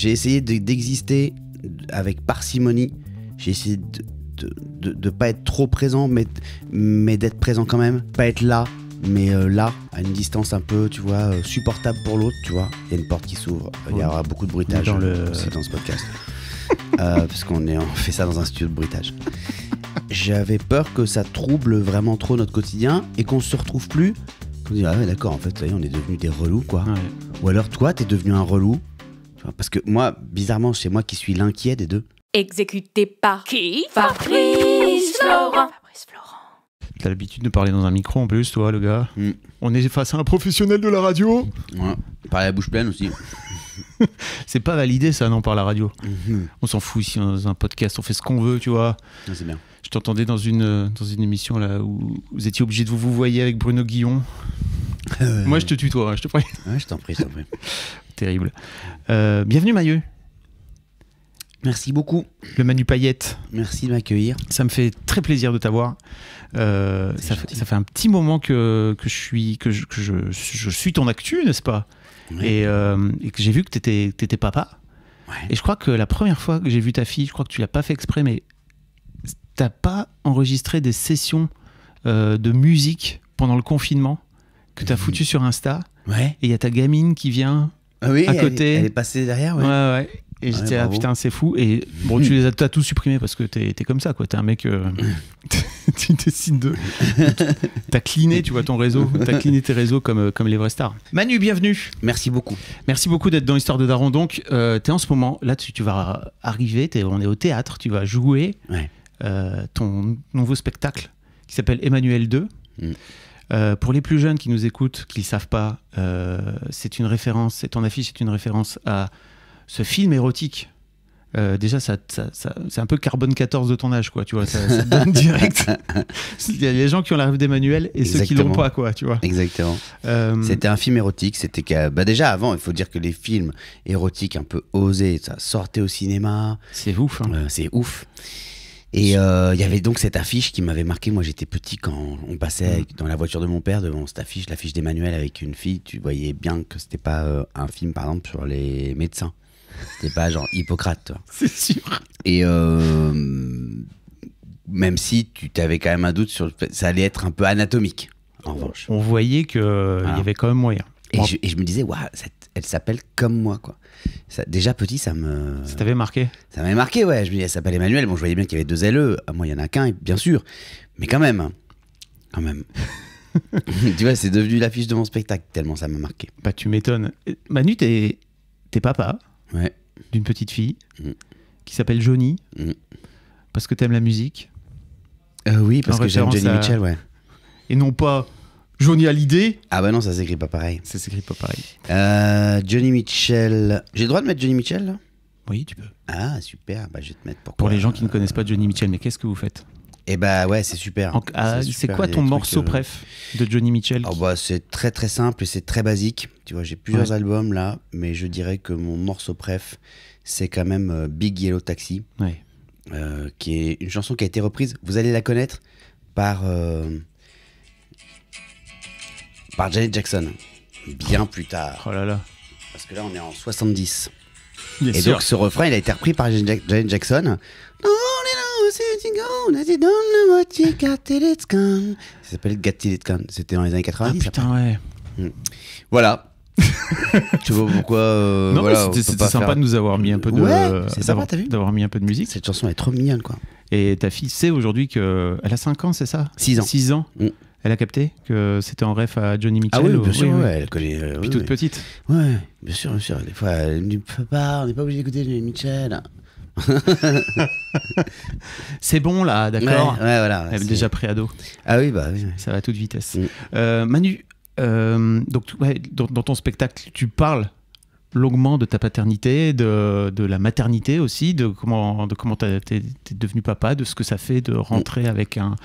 J'ai essayé d'exister avec parcimonie. J'ai essayé de ne pas être trop présent, mais, mais d'être présent quand même. Pas être là, mais euh, là, à une distance un peu, tu vois, euh, supportable pour l'autre, tu vois. Il y a une porte qui s'ouvre. Il y aura beaucoup de bruitage dans, le... Euh, dans ce podcast. parce qu'on est, on fait ça dans un studio de bruitage. J'avais peur que ça trouble vraiment trop notre quotidien et qu'on se retrouve plus. On dit, ah ouais, d'accord, en fait, ça y est, on est devenu des relous, quoi. Ou alors, toi, t'es devenu un relou parce que moi, bizarrement, c'est moi qui suis l'inquiet des deux. Exécuté par qui Fabrice Florent. Fabrice Florent. T'as l'habitude de parler dans un micro en plus, toi, le gars. Hmm. On est face à un professionnel de la radio. Ouais, parler à la bouche pleine aussi. c'est pas validé, ça, non, par la radio. Hmm. On s'en fout ici, dans un podcast, on fait ce qu'on veut, tu vois. Ah, c'est bien. Je t'entendais dans une, euh, dans une émission là où vous étiez obligé de vous vous voyez avec Bruno Guillon. Euh, Moi, je te tutoie, hein, je te prie. je t'en prie, Terrible. Euh, bienvenue, Mailleux. Merci beaucoup. Le Manu Payette. Merci de m'accueillir. Ça me fait très plaisir de t'avoir. Euh, ça, fait, ça, fait un petit moment que, je, suis, que, je, suis ton actu, n'est-ce pas et, que j'ai vu que tu étais, papa. Et je crois que la première fois que j'ai vu ta fille, je crois que tu l'as pas fait exprès, mais t'as pas enregistré des sessions de musique pendant le confinement que t'as foutu sur Insta. Ouais. Et il y a ta gamine qui vient ah à côté. Elle, est passée derrière, ouais. Ouais, Et j'étais, ah putain, c'est fou. Et bon, tu les as, tout supprimé parce que t'es es comme ça, quoi. T'es un mec. Euh, tu décides de. T'as cliné, tu vois, ton réseau. T'as cliné tes réseaux comme, euh, comme les vrais stars. Manu, bienvenue. Merci beaucoup. Merci beaucoup d'être dans l'histoire de Daron. Donc, euh, t'es en ce moment, là, tu, tu vas arriver, es, on est au théâtre, tu vas jouer euh, ton nouveau spectacle qui s'appelle Emmanuel 2. Euh, pour les plus jeunes qui nous écoutent, qui ne savent pas, euh, c'est une référence, c'est ton affiche, c'est une référence à ce film érotique. Euh, déjà, ça, c'est un peu carbone 14 de ton âge, quoi. Tu vois, ça, donne direct. Il y a les gens qui ont la rêve d'Emmanuel et ceux qui l'ont pas, quoi. Tu vois. Exactement. C'était un film érotique. C'était bah déjà avant, il faut dire que les films érotiques un peu osés, ça sortait au cinéma. C'est ouf. Hein. c'est ouf. Et euh, il y avait donc cette affiche qui m'avait marqué. Moi, j'étais petit quand on passait mm. dans la voiture de mon père devant cette affiche, l'affiche d'Emmanuel avec une fille. Tu voyais bien que c'était pas euh, un film, par exemple, sur les médecins. C'était pas genre Hippocrate. C'est sûr. Et euh, même si tu t'avais quand même un doute sur, ça allait être un peu anatomique. En revanche. On voyait qu'il y avait quand même moyen. Et, je, me disais, Waouh, elle s'appelle comme moi, quoi déjà petit, ça me. Ça marqué Ça m'avait marqué, ouais. Je me dis, elle s'appelle Emmanuel. Bon, je voyais bien qu'il y avait deux LE. Ah, moi, il y en a qu'un, bien sûr. Mais quand même. Quand même. tu vois, c'est devenu l'affiche de mon spectacle, tellement ça m'a marqué. Bah, tu m'étonnes. Euh, Manu, t'es papa ouais. d'une petite fille mm. qui s'appelle Johnny, mm. parce que t'aimes la musique. Euh, oui, parce que j'aime Johnny Mitchell, ouais. Et non pas Johnny Hallyday. Ah bah non, ça s'écrit pas pareil. Ça s'écrit pas pareil. Euh, Johnny Mitchell. J'ai le droit de mettre Johnny Mitchell là Oui, tu peux. Ah super, bah je vais te mettre pourquoi. Pour les gens qui ne euh, connaissent pas Johnny Mitchell, mais qu'est-ce que vous faites eh bah ouais, c'est super. Ah, c'est quoi ton morceau euh, préf de Johnny Mitchell oh bah, C'est très très simple et c'est très basique. Tu vois, j'ai plusieurs albums là, mais je dirais que mon morceau préf, c'est quand même Big Yellow Taxi, ouais. qui est une chanson qui a été reprise, vous allez la connaître, par par Janet Jackson, bien plus tard. Oh là là. Parce que là, on est en 70. et donc, ce refrain, il a été repris par Janet Jackson. Ça s'appelle Got Till it's Gone. C'était dans les années 80. Ah, putain, ouais. Hmm. Voilà. tu vois pourquoi euh, Non, voilà, c'était sympa de nous avoir mis un peu de. Ouais, euh, sympa, t'as vu D'avoir mis un peu de musique. Cette chanson est trop mignonne, quoi. Et ta fille sait aujourd'hui qu'elle a 5 ans, c'est ça 6 ans. 6 ans. Hmm. Elle a capté que c'était en ref à Johnny ah Mitchell. Ah oui, bien sûr, elle connaît. Euh, Puis toute petite. Ouais, bien sûr, bien sûr. Des fois, elle me dit Papa, on n'est pas obligé d'écouter Johnny Mitchell. c'est bon là, d'accord ouais, voilà, Elle est déjà pré-ado. Ah oui, bah oui. Ça va à toute vitesse. Mm. Euh, Manu, euh, donc, dans, ton spectacle, tu parles longuement de ta paternité, de, la maternité aussi, de comment de comment t'es es devenu papa, de ce que ça fait de rentrer mm. avec un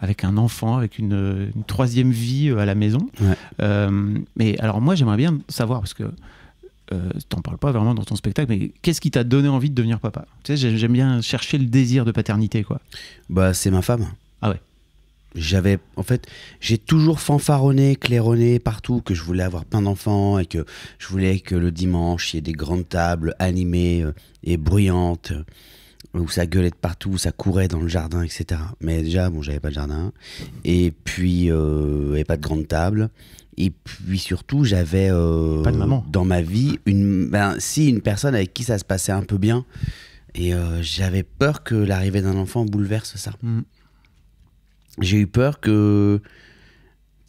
avec un enfant, avec une, troisième vie euh, à la maison. Euh, mais alors moi j'aimerais bien savoir parce que tu euh, t'en parles pas vraiment dans ton spectacle, mais qu'est-ce qui t'a donné envie de devenir papa Tu sais, j'aime bien chercher le désir de paternité, quoi. Bah, c'est ma femme j'avais en fait j'ai toujours fanfaronné claironné partout que je voulais avoir plein d'enfants et que je voulais que le dimanche il y ait des grandes tables animées euh, et bruyantes euh, où ça gueulait de partout, où ça courait dans le jardin, etc. Mais déjà, bon, j'avais pas de jardin. Et puis, euh, et pas de grande table. Et puis surtout, j'avais euh, dans ma vie une, ben, si une personne avec qui ça se passait un peu bien. Et j'avais peur que l'arrivée d'un enfant bouleverse ça. Mmh j'ai eu peur que, tu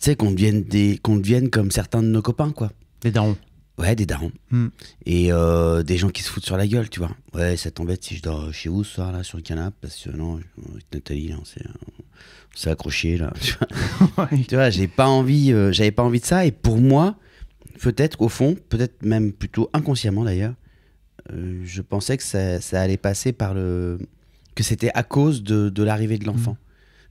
sais, qu'on devienne, des, qu'on devienne comme certains de nos copains, quoi. Des darons. Ouais, des darons. Hmm. Et euh, des gens qui se foutent sur la gueule, tu vois. Ouais, ça t'embête si je dors chez vous ce soir, là, sur le canapé, parce que non, avec Nathalie, là, on s'est, on accroché, là. Tu vois, j'ai pas envie, euh, j'avais pas envie de ça. Et pour moi, peut-être, au fond, peut-être même plutôt inconsciemment d'ailleurs, euh, je pensais que ça, allait passer par le. que c'était à cause de l'arrivée de l'enfant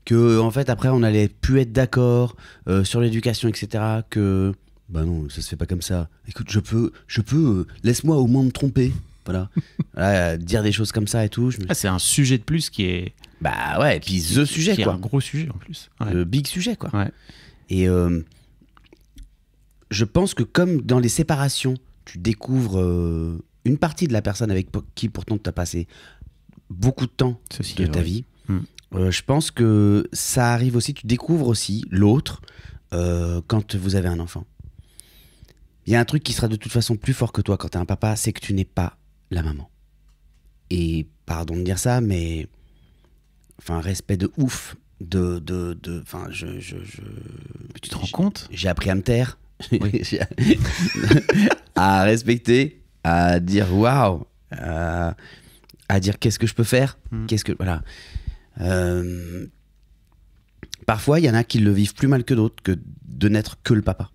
que en fait après on allait plus être d'accord euh, sur l'éducation, etc. Que bah non, ça se fait pas comme ça. Écoute, je peux, je peux, euh, laisse-moi au moins me tromper. Voilà. dire des choses comme ça et tout. Ah, c'est un sujet de plus qui est. Bah ouais, et puis ce the sujet quoi. Est un gros sujet en plus. Ouais. Le big sujet quoi. Et euh, je pense que comme dans les séparations, tu découvres une partie de la personne avec qui pourtant tu as passé beaucoup de temps de ta vie. Hmm. Euh, je pense que ça arrive aussi, tu découvres aussi l'autre euh, quand vous avez un enfant. Il y a un truc qui sera de toute façon plus fort que toi quand tu as un papa, c'est que tu n'es pas la maman. Et pardon de dire ça, mais enfin respect de ouf de de je, je, tu te rends compte J'ai appris à me taire, oui. à respecter, à dire waouh, à, dire qu'est-ce que je peux faire, hmm. qu'est-ce que voilà. Euh, parfois, il y en a qui le vivent plus mal que d'autres, que de n'être que le papa.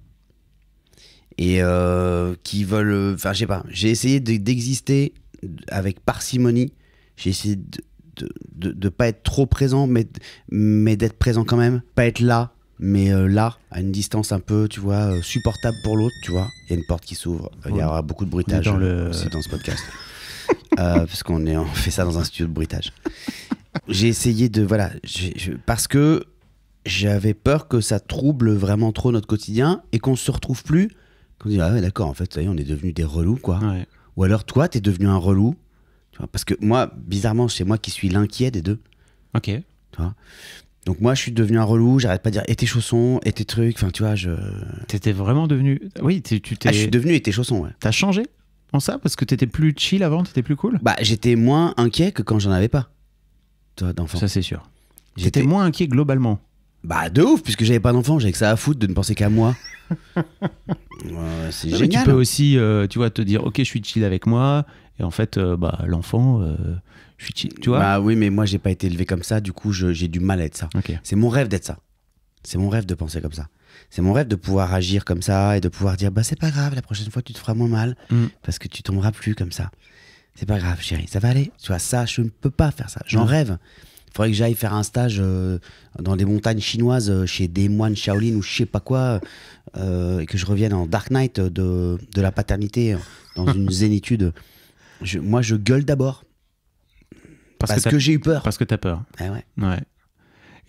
Et euh, qui veulent. Enfin, je sais pas. J'ai essayé d'exister avec parcimonie. J'ai essayé de de, pas être trop présent, mais, mais d'être présent quand même. Pas être là, mais euh, là, à une distance un peu, tu vois, supportable pour l'autre, tu vois. Il y a une porte qui s'ouvre. Il y aura beaucoup de bruitage dans, le... dans ce podcast. parce qu'on est, on fait ça dans un studio de bruitage. J'ai essayé de. Voilà. parce que j'avais peur que ça trouble vraiment trop notre quotidien et qu'on se retrouve plus. Qu'on dit ah ouais, d'accord, en fait, ça y est, on est devenus des relous, quoi. Ou alors, toi, t'es devenu un relou. Tu vois, parce que moi, bizarrement, c'est moi qui suis l'inquiet des deux. Ok. donc moi, je suis devenu un relou, j'arrête pas de dire et tes chaussons, et tes trucs, enfin tu vois, je... T'étais vraiment devenu... Oui, tu t'es... Ah, je suis devenu et tes chaussons, ouais. T'as changé en ça Parce que t'étais plus chill avant, t'étais plus cool Bah j'étais moins inquiet que quand j'en avais pas toi, d'enfant. Ça, c'est sûr. J'étais moins inquiet globalement. Bah, de ouf, puisque j'avais pas d'enfant, j'avais que ça à foutre de ne penser qu'à moi. ouais, c'est génial. tu peux hein. aussi, euh, tu vois, te dire, ok, je suis chill avec moi, et en fait, euh, bah, l'enfant, euh, je suis chill, tu vois. Bah oui, mais moi, j'ai pas été élevé comme ça, du coup, j'ai du mal à être ça. C'est mon rêve d'être ça. C'est mon rêve de penser comme ça. C'est mon rêve de pouvoir agir comme ça et de pouvoir dire, bah, c'est pas grave, la prochaine fois, tu te feras moins mal, mm. parce que tu tomberas plus comme ça c'est pas grave, chérie, ça va aller. Tu vois, ça, je ne peux pas faire ça. J'en mm. rêve. Il faudrait que j'aille faire un stage euh, dans des montagnes chinoises euh, chez des moines Shaolin ou je sais pas quoi, euh, et que je revienne en Dark Knight de, la paternité dans une zénitude. moi, je gueule d'abord. Parce, que, j'ai eu peur. Parce que t'as peur. Eh ouais. ouais.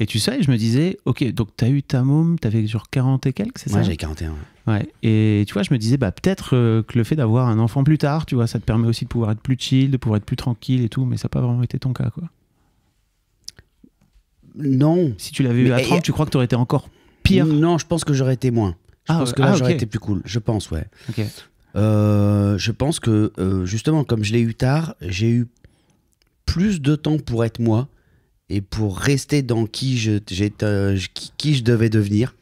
Et tu sais, je me disais, ok, donc tu as eu ta môme, tu avais genre 40 et quelques, c'est ça ça j'avais 41. Ouais. Et tu vois, je me disais, bah, peut-être euh, que le fait d'avoir un enfant plus tard, tu vois, ça te permet aussi de pouvoir être plus chill, de pouvoir être plus tranquille et tout, mais ça n'a pas vraiment été ton cas, quoi. Non. Si tu l'avais eu à 30, tu crois que tu aurais été encore pire Non, je pense que j'aurais été moins. ah, pense que ah, là, j'aurais été plus cool. Je pense, ouais. Euh, je pense que, euh, justement, comme je l'ai eu tard, j'ai eu plus de temps pour être moi et pour rester dans qui je, euh, qui, je devais devenir,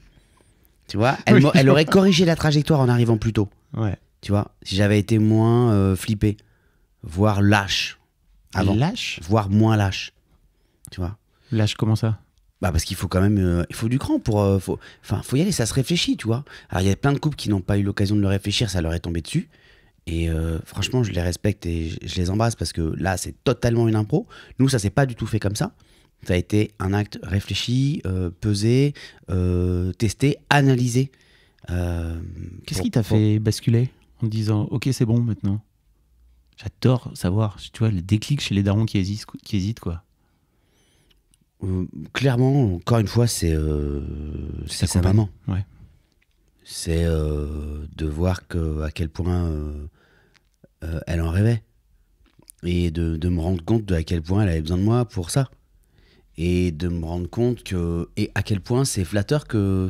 tu vois, elle, aurait corrigé la trajectoire en arrivant plus tôt. Ouais. Tu vois, si j'avais été moins euh, flippé, voire lâche. Avant, lâche Voire moins lâche. Tu vois Lâche comment ça bah parce qu'il faut quand même euh, il faut du cran pour enfin faut, faut y aller ça se réfléchit tu vois alors il y a plein de couples qui n'ont pas eu l'occasion de le réfléchir ça leur est tombé dessus et euh, franchement, je les respecte et je, les embrasse parce que là, c'est totalement une impro. Nous, ça s'est pas du tout fait comme ça. Ça a été un acte réfléchi, euh, pesé, euh, testé, analysé. Qu'est-ce qui t'a fait basculer en disant OK, c'est bon maintenant J'adore savoir, tu vois, le déclic chez les darons qui hésitent, quoi. clairement, encore une fois, c'est sa maman. Ouais c'est euh, de voir que, à quel point euh, euh, elle en rêvait. Et de, me rendre compte à quel point elle avait besoin de moi pour ça. Et de me rendre compte que. Et à quel point c'est flatteur que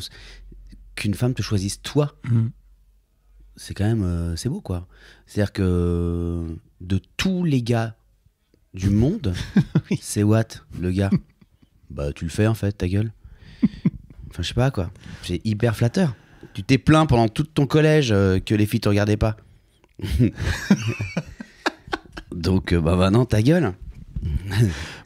qu'une femme te choisisse toi. Mm. C'est quand même. c'est beau, quoi. C'est-à-dire que de tous les gars du monde, c'est what le gars. bah, tu le fais, en fait, ta gueule. Enfin, je sais pas, quoi. C'est hyper flatteur. Tu t'es plaint pendant tout ton collège euh, que les filles te regardaient pas. Donc, euh, bah, maintenant non, ta gueule.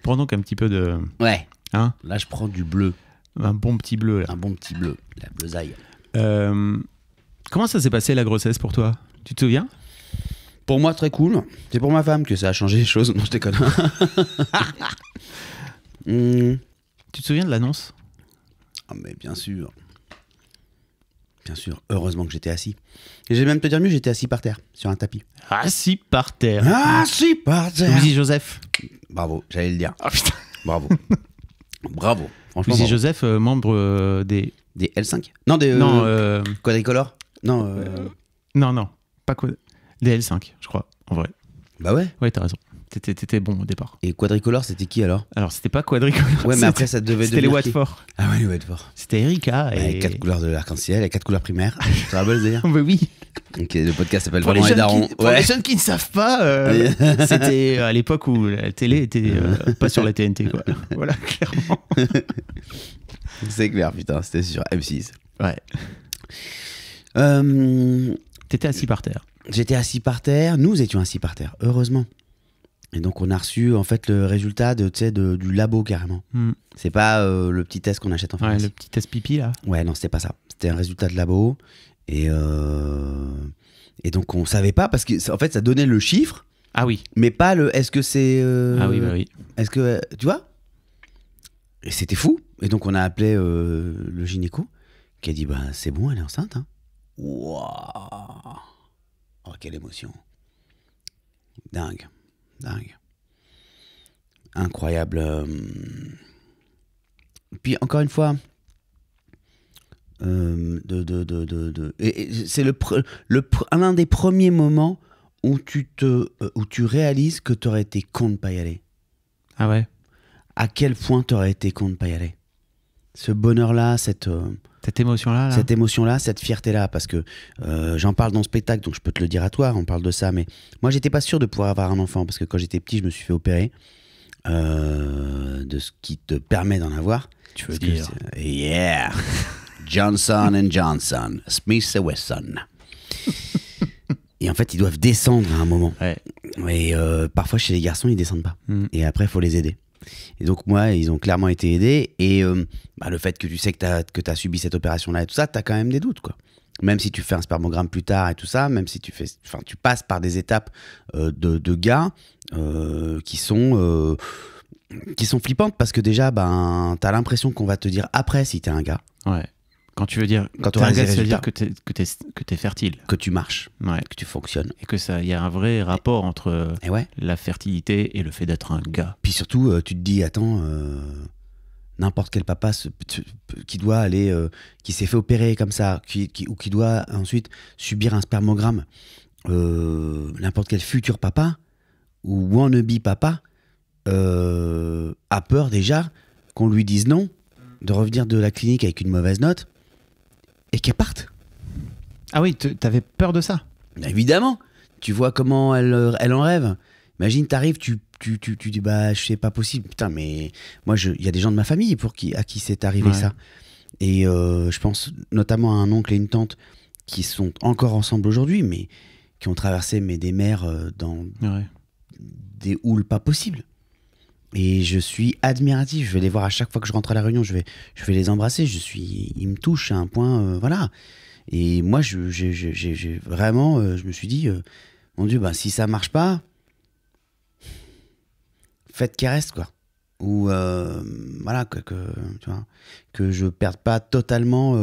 Prends donc un petit peu de. Ouais. Hein Là, je prends du bleu. Un bon petit bleu. Un bon petit bleu. La bleusaille. Euh, comment ça s'est passé la grossesse pour toi Tu te souviens Pour moi, très cool. C'est pour ma femme que ça a changé les choses. Non, je déconne. Hmm. Tu te souviens de l'annonce Ah, mais bien sûr. Bien sûr, heureusement que j'étais assis. Et je vais même te dire mieux, j'étais assis par terre, sur un tapis. Assis par terre. Assis par terre. Louis Joseph. Bravo, j'allais le dire. Ah, putain. Bravo. bravo. Franchement. Joseph, euh, membre euh, des. Des L5 Non, des. Non, euh... euh non. Non, non. Pas quoi. Des L5, je crois, en vrai. Bah ouais. Ouais, t'as raison t'étais bon au départ. Et Quadricolore, c'était qui alors Alors, c'était pas Quadricolore. Ouais, mais après, ça devait C'était les Watford. Ah ouais, les Watford. C'était Erika. Bah, et... quatre couleurs de l'arc-en-ciel, les quatre couleurs primaires. Tu te rappelles d'ailleurs Bah oui. Ok, le podcast s'appelle « Vraiment les, daron pour les jeunes qui ne savent pas, euh, c'était euh, à l'époque où la télé était euh, pas sur la TNT, quoi. Voilà, clairement. C'est clair, putain, c'était sur M6. Ouais. T'étais assis par terre. J'étais assis par terre, nous étions assis par terre, heureusement. Et donc on a reçu en fait le résultat de, de du labo carrément. Hmm. C'est pas euh, le petit test qu'on achète en fait. le petit test pipi là. Ouais, non, c'était pas ça. C'était un résultat de labo. Et, euh, et donc on savait pas parce que en fait ça donnait le chiffre. Ah oui. Mais pas le est-ce que c'est. Euh, ah oui, bah oui. Est-ce que. Tu vois Et c'était fou. Et donc on a appelé le gynéco qui a dit bah c'est bon, elle est enceinte. Hein. Oh, quelle émotion. Dingue. Dingue. Incroyable. Euh, puis encore une fois, euh, de, c'est le, le, l'un des premiers moments où tu, te, euh, où tu réalises que tu aurais été con de pas y aller. Ah ouais À quel point tu aurais été con de pas y aller. Ce bonheur-là, cette... Cette émotion-là Cette émotion-là, cette fierté-là, parce que euh, j'en parle dans le spectacle, donc je peux te le dire à toi, on parle de ça, mais moi, j'étais pas sûr de pouvoir avoir un enfant, parce que quand j'étais petit, je me suis fait opérer euh, de ce qui te permet d'en avoir. Tu veux dire Yeah Johnson and Johnson, Smith Wesson. Et en fait, ils doivent descendre à un moment. Ouais. Et euh, parfois, chez les garçons, ils descendent pas. Mm. Et après, il faut les aider. Et donc, moi, ils ont clairement été aidés. Et euh, bah, le fait que tu sais que tu as, subi cette opération-là et tout ça, tu as quand même des doutes, quoi. Même si tu fais un spermogramme plus tard et tout ça, même si tu fais, enfin, tu passes par des étapes euh, de, gars euh, qui sont qui sont flippantes parce que déjà, ben, as l'impression qu'on va te dire après si tu es un gars. Ouais. Quand tu veux dire, quand tu dire que tu fertile. Que tu marches, que tu fonctionnes. Et que ça, il y a un vrai rapport entre la fertilité et le fait d'être un gars. Puis surtout, euh, tu te dis, attends, euh, n'importe quel papa qui doit aller, euh, qui s'est fait opérer comme ça, ou qui doit ensuite subir un spermogramme, n'importe quel futur papa ou wannabe papa a peur déjà qu'on lui dise non, de revenir de la clinique avec une mauvaise note et qu'elle parte. Ah oui, t'avais peur de ça Évidemment. Tu vois comment elle, euh, elle en rêve. Imagine, t'arrives, tu, tu, tu, tu dis, bah, c'est pas possible. Putain, mais moi, il y a des gens de ma famille pour qui, à qui c'est arrivé ça. Et euh, je pense notamment à un oncle et une tante qui sont encore ensemble aujourd'hui, mais qui ont traversé mais, des mers euh, dans des houles pas possibles. Et je suis admiratif. Je vais les voir à chaque fois que je rentre à la réunion. Je vais, je vais les embrasser. Je suis, ils me touchent à un point, euh, voilà. Et moi, je, je, vraiment, euh, je me suis dit, euh, mon Dieu, bah, si ça marche pas, faites qu'il reste quoi. Ou voilà que, que, tu que je perde pas totalement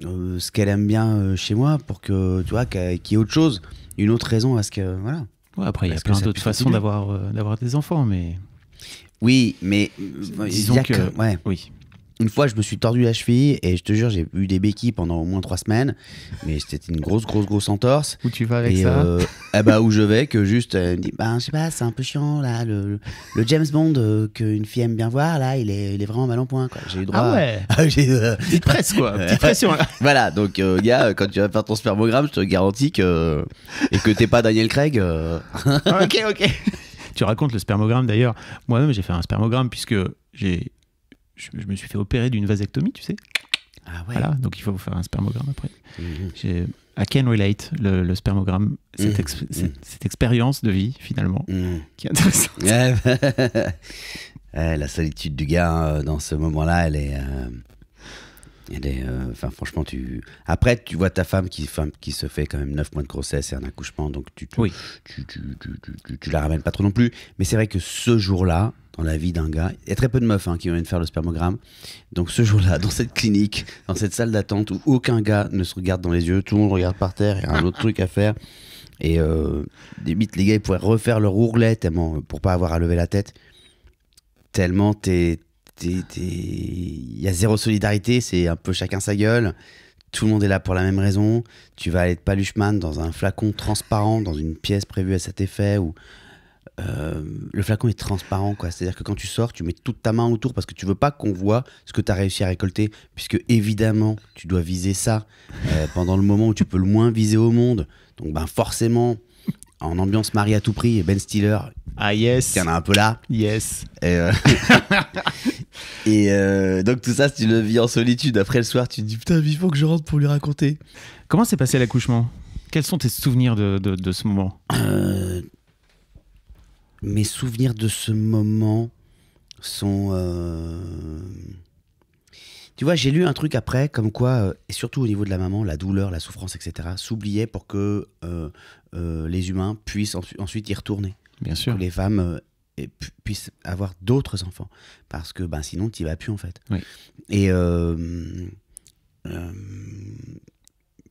ce qu'elle aime bien chez moi pour que tu vois qu'il y ait autre chose, une autre raison à ce que voilà. après, il y a plein d'autres façons d'avoir d'avoir des enfants, mais oui, mais euh, euh, disons que, oui. Une fois, je me suis tordu la cheville et je te jure, j'ai eu des béquilles pendant au moins trois semaines. Mais c'était une grosse, grosse, grosse entorse. Où tu vas avec ça bah, où je vais, que juste, ben, je sais pas, c'est un peu chiant là. Le, James Bond qu'une fille aime bien voir, là, il est, il est vraiment mal en point. Quoi. J'ai eu droit. Ah ouais. À... Ah, Petite presse quoi. Petite pression. voilà. Donc, gars, quand tu vas faire ton spermogramme, je te garantis que et que t'es pas Daniel Craig. Ah, ok, ok. Tu racontes le spermogramme d'ailleurs. Moi-même, j'ai fait un spermogramme puisque j'ai, je, me suis fait opérer d'une vasectomie, tu sais. Ah ouais. Voilà, donc il faut faire un spermogramme après. À mhm. I can relate, le, le spermogramme, cette, mhm. Mhm. expérience de vie finalement, qui est intéressante. la solitude du gars hein, dans ce moment-là, elle est. Euh, euh, enfin, franchement, tu. Après, tu vois ta femme qui, qui se fait quand même 9 mois de grossesse et un accouchement, donc tu, tu, tu, tu la ramènes pas trop non plus. Mais c'est vrai que ce jour-là, dans la vie d'un gars, il y a très peu de meufs hein, qui viennent faire le spermogramme. Donc ce jour-là, dans cette clinique, dans cette salle d'attente où aucun gars ne se regarde dans les yeux, tout le monde regarde par terre, il y a un autre truc à faire. Et euh, limite, les gars, ils pourraient refaire leur ourlet tellement, pour pas avoir à lever la tête. Tellement t'es il y a zéro solidarité, c'est un peu chacun sa gueule. Tout le monde est là pour la même raison. Tu vas aller de Paluchman dans un flacon transparent, dans une pièce prévue à cet effet, où euh, le flacon est transparent. quoi. C'est-à-dire que quand tu sors, tu mets toute ta main autour parce que tu veux pas qu'on voit ce que tu as réussi à récolter, puisque évidemment, tu dois viser ça euh, pendant le moment où tu peux le moins viser au monde. Donc ben, forcément, en ambiance mariée à tout prix et Ben Stiller. Ah yes. Il y en a un peu là. Yes. Et, euh, euh, donc tout ça, si tu le vis en solitude, après le soir, tu te dis putain, il faut que je rentre pour lui raconter. Comment s'est passé l'accouchement Quels sont tes souvenirs de, de, ce moment euh, Mes souvenirs de ce moment sont tu vois, j'ai lu un truc après, comme quoi, euh, et surtout au niveau de la maman, la douleur, la souffrance, etc., s'oubliait pour que euh, euh, les humains puissent ensuite y retourner. Bien sûr. Que les femmes puissent avoir d'autres enfants. Parce que ben, sinon, tu n'y vas plus, en fait. Oui. Et il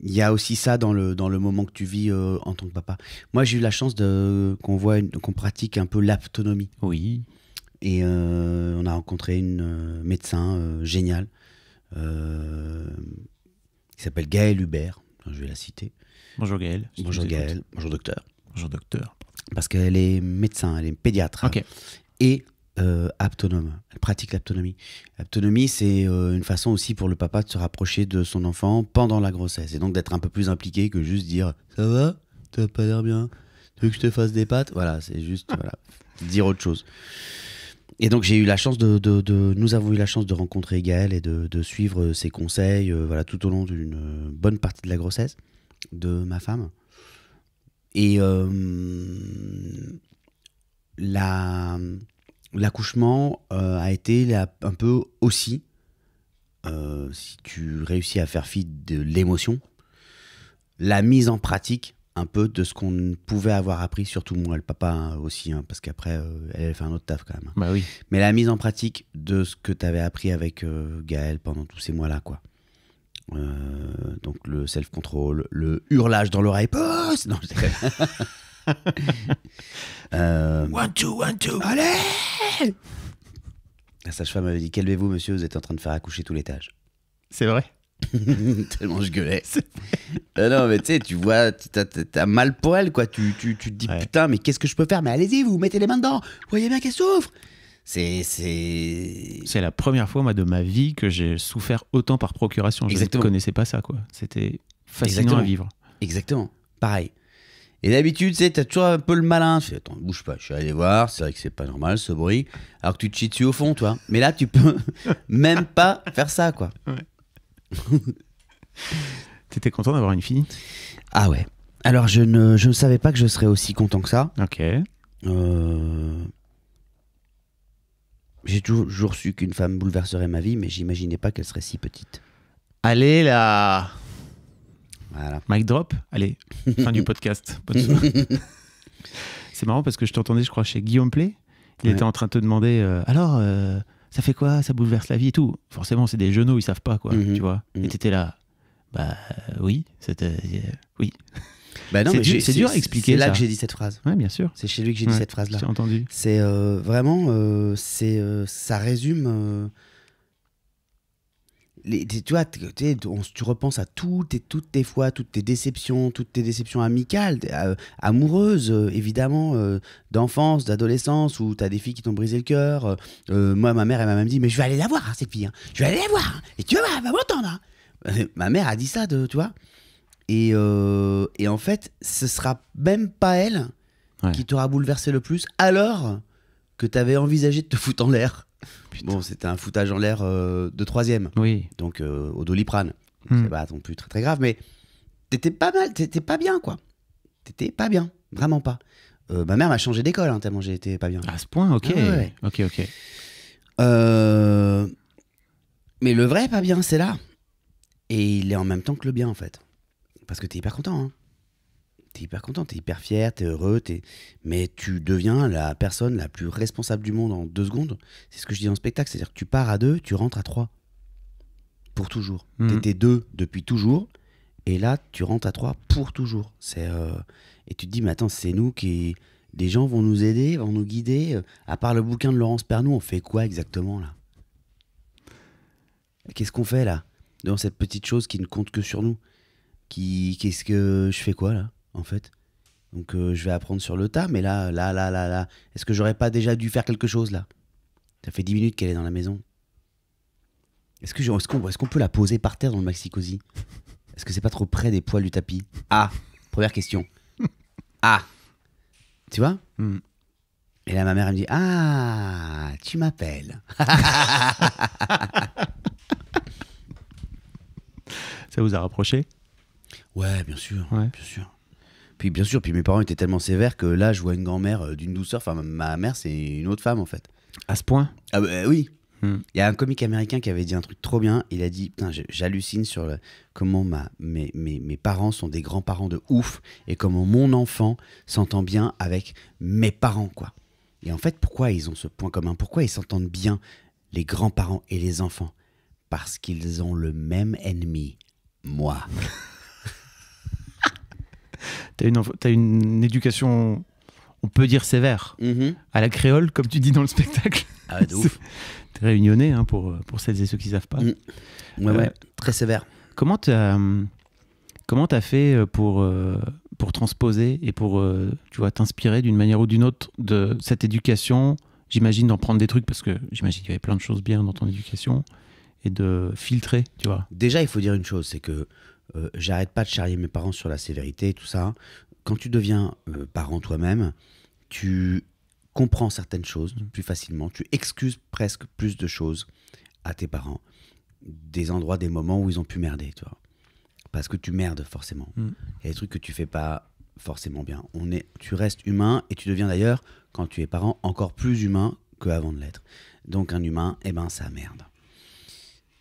y a aussi ça dans le, dans le moment que tu vis en tant que papa. Moi, j'ai eu la chance de, qu'on voit pratique un peu l'aptonomie. Oui. Et on a rencontré une médecin géniale qui euh, s'appelle Gaël Hubert. Je vais la citer. Bonjour Gaël. Bonjour Gaël. Bonjour docteur. Bonjour docteur. Parce qu'elle est médecin, elle est pédiatre. Et euh, Elle pratique l'aptonomie. L'aptonomie, c'est euh, une façon aussi pour le papa de se rapprocher de son enfant pendant la grossesse. Et donc d'être un peu plus impliqué que juste dire Ça va T'as pas l'air bien Tu veux que je te fasse des pattes Voilà, c'est juste dire autre chose et donc j'ai eu la chance de, de, nous avons eu la chance de rencontrer Gaël et de, suivre euh, ses conseils, euh, voilà, tout au long d'une euh, bonne partie de la grossesse de ma femme. Et euh, l'accouchement a été un peu aussi, si tu réussis à faire fi de l'émotion, la mise en pratique un peu de ce qu'on pouvait avoir appris, surtout moi, le papa hein, aussi, hein, parce qu'après, euh, elle fait un autre taf quand même. Hein. Bah oui. Mais la mise en pratique de ce que tu avais appris avec euh, Gaël pendant tous ces mois-là, quoi. Euh, donc le self-control, le hurlage dans l'oreille. post non, one, two, one, two. Allez La sage-femme avait dit Calmez-vous, monsieur, vous êtes en train de faire accoucher tout l'étage. C'est vrai Tellement je gueulais. Euh, non, mais tu sais, tu vois, t'as mal pour elle, quoi. Tu, tu, tu te dis, putain, mais qu'est-ce que je peux faire Mais allez-y, vous mettez les mains dedans. Vous voyez bien qu'elle souffre. C'est. C'est la première fois, moi, de ma vie que j'ai souffert autant par procuration. Je ne connaissais pas ça, quoi. C'était fascinant à vivre. Exactement. Pareil. Et d'habitude, tu sais, t'as toujours un peu le malin. Je attends, bouge pas, je suis allé voir, c'est vrai que c'est pas normal ce bruit. Alors que tu te chies dessus au fond, toi. Mais là, tu peux même pas faire ça, quoi. Ouais. T'étais content d'avoir une fille Ah ouais. Alors je ne, je ne savais pas que je serais aussi content que ça. Ok. Euh, j'ai toujours, su qu'une femme bouleverserait ma vie, mais j'imaginais pas qu'elle serait si petite. Allez là Voilà. Mic drop Allez, fin du podcast. C'est marrant parce que je t'entendais, je crois, chez Guillaume Play. Il était en train de te demander euh, alors. Euh, ça fait quoi Ça bouleverse la vie et tout. Forcément, c'est des genoux, ils savent pas, quoi, mhm. tu vois. mais mhm. tu étais là. Bah oui, c'était. oui. Bah c'est dur, à expliquer. C'est là que j'ai dit cette phrase. Oui, bien sûr. C'est chez lui que j'ai dit cette phrase-là. J'ai entendu. C'est euh, vraiment, euh, c'est, euh, ça résume tu tu, repenses à toutes tes, toutes tes fois, toutes tes déceptions, toutes tes déceptions amicales, euh, amoureuses, euh, évidemment, euh, d'enfance, d'adolescence, où tu as des filles qui t'ont brisé le cœur. moi, ma mère, elle m'a même dit, mais je vais aller la voir, hein, cette fille. Hein, je vais aller la voir. Hein, et tu vas elle va m'entendre. ma mère a dit ça, de, tu vois. Et, en fait, ce sera même pas elle qui t'aura bouleversé le plus, alors que tu avais envisagé de te foutre en l'air. Bon, c'était un foutage en l'air euh, de troisième. Oui. Donc euh, au doliprane. Hmm. C'est pas non plus très très grave, mais t'étais pas mal, t'étais pas bien quoi. T'étais pas bien, vraiment pas. Euh, ma mère m'a changé d'école hein, tellement j'étais pas bien. À ce point, ok. Ok, ok. Mais le vrai pas bien, c'est là. Et il est en même temps que le bien en fait. Parce que t'es hyper content. Hein t'es hyper content, t'es hyper fier, t'es heureux, mais tu deviens la personne la plus responsable du monde en deux secondes. C'est ce que je dis en spectacle, c'est-à-dire que tu pars à deux, tu rentres à trois. Pour toujours. Mhm. T'étais deux depuis toujours, et là, tu rentres à trois pour toujours. C'est euh, Et tu te dis, mais attends, c'est nous qui... Des gens vont nous aider, vont nous guider. Euh, à part le bouquin de Laurence Pernou, on fait quoi exactement là Qu'est-ce qu'on fait là Dans cette petite chose qui ne compte que sur nous qui, qu'est-ce que je fais quoi là en fait. Donc euh, je vais apprendre sur le tas, mais là, là, là, là, là, est-ce que j'aurais pas déjà dû faire quelque chose là Ça fait 10 minutes qu'elle est dans la maison. Est-ce que est-ce qu'on, est peut la poser par terre dans le maxi cosy Est-ce que c'est pas trop près des poils du tapis Ah, première question. Ah, tu vois hmm. Et là, ma mère elle me dit Ah, tu m'appelles. Ça vous a rapproché Ouais, bien sûr, bien sûr. Puis bien sûr, puis mes parents étaient tellement sévères que là, je vois une grand-mère euh, d'une douceur. Enfin, ma mère, c'est une autre femme en fait. À ce point Ah bah, oui. Hmm. Il y a un comique américain qui avait dit un truc trop bien. Il a dit Putain, j'hallucine sur comment ma, mes, mes, mes, parents sont des grands-parents de ouf et comment mon enfant s'entend bien avec mes parents, quoi. Et en fait, pourquoi ils ont ce point commun Pourquoi ils s'entendent bien, les grands-parents et les enfants Parce qu'ils ont le même ennemi, moi. t'as une, as une éducation, on peut dire sévère, mhm. à la créole, comme tu dis dans le spectacle. Ah, de T'es réunionnais hein, pour, pour celles et ceux qui savent pas. Mm. Ouais, ouais, euh, très sévère. Comment t'as fait euh, pour, euh, pour transposer et pour tu vois t'inspirer d'une manière ou d'une autre de cette éducation J'imagine d'en prendre des trucs parce que j'imagine qu'il y avait plein de choses bien dans ton éducation et de filtrer, tu vois. Déjà, il faut dire une chose, c'est que euh, j'arrête pas de charrier mes parents sur la sévérité et tout ça. Quand tu deviens euh, parent toi-même, tu comprends certaines choses mmh. plus facilement, tu excuses presque plus de choses à tes parents, des endroits, des moments où ils ont pu merder, tu vois. Parce que tu merdes forcément. Mmh. Il y a des trucs que tu fais pas forcément bien. On est, tu restes humain et tu deviens d'ailleurs, quand tu es parent, encore plus humain que avant de l'être. Donc un humain, eh ben ça merde.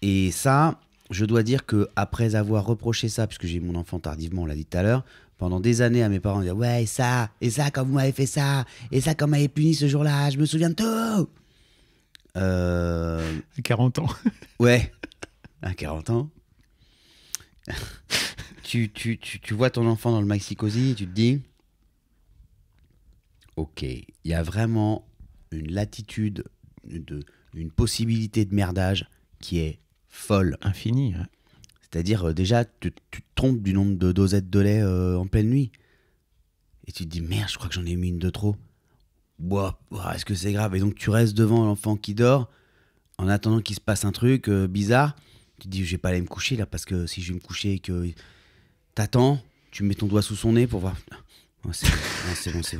Et ça, je dois dire que après avoir reproché ça, puisque j'ai mon enfant tardivement, on l'a dit tout à l'heure, pendant des années à hein, mes parents, dire ouais et ça, et ça quand vous m'avez fait ça, et ça quand vous m'avez puni ce jour-là, je me souviens de tout. Euh, à 40 ans. ouais, à 40 ans. tu, tu, vois ton enfant dans le maxi cosy et tu te dis, ok, il y a vraiment une latitude, de, une possibilité de merdage qui est folle. Infinie. Hein. C'est-à-dire, euh, déjà, tu, te trompes du nombre de dosettes de lait euh, en pleine nuit. Et tu te dis, merde, je crois que j'en ai mis une de trop. Bois est-ce que c'est grave Et donc, tu restes devant l'enfant qui dort, en attendant qu'il se passe un truc euh, bizarre. Tu te dis, je vais pas aller me coucher là, parce que si je vais me coucher et que. T'attends, tu mets ton doigt sous son nez pour voir. Oh, c'est bon, c'est bon, c'est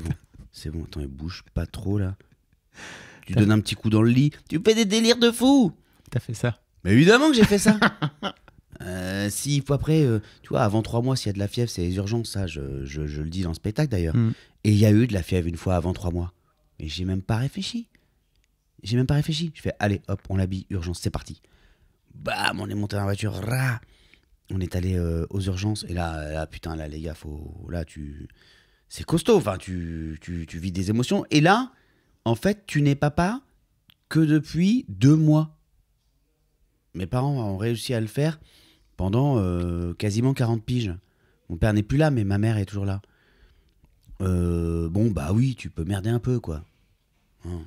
bon. C'est bon, attends, il bouge pas trop là. Tu donnes un petit coup dans le lit. Tu fais des délires de fou T'as fait ça mais évidemment que j'ai fait ça Euh, faut après, euh, tu vois, avant trois mois, s'il y a de la fièvre, c'est les urgences, ça, je, le dis dans le spectacle d'ailleurs. Mm. Et il y a eu de la fièvre une fois avant trois mois. Mais j'ai même pas réfléchi. J'ai même pas réfléchi. Je fais, allez, hop, on l'habille, urgence, c'est parti. Bam, on est monté dans la voiture, ra. on est allé euh, aux urgences. Et là, là, putain, là, les gars, faut, là, tu, c'est costaud. Enfin, tu, tu, tu vis des émotions. Et là, en fait, tu n'es pas que depuis deux mois mes parents ont réussi à le faire pendant euh, quasiment 40 piges. Mon père n'est plus là, mais ma mère est toujours là. Euh, bon, bah oui, tu peux merder un peu, quoi. Hein,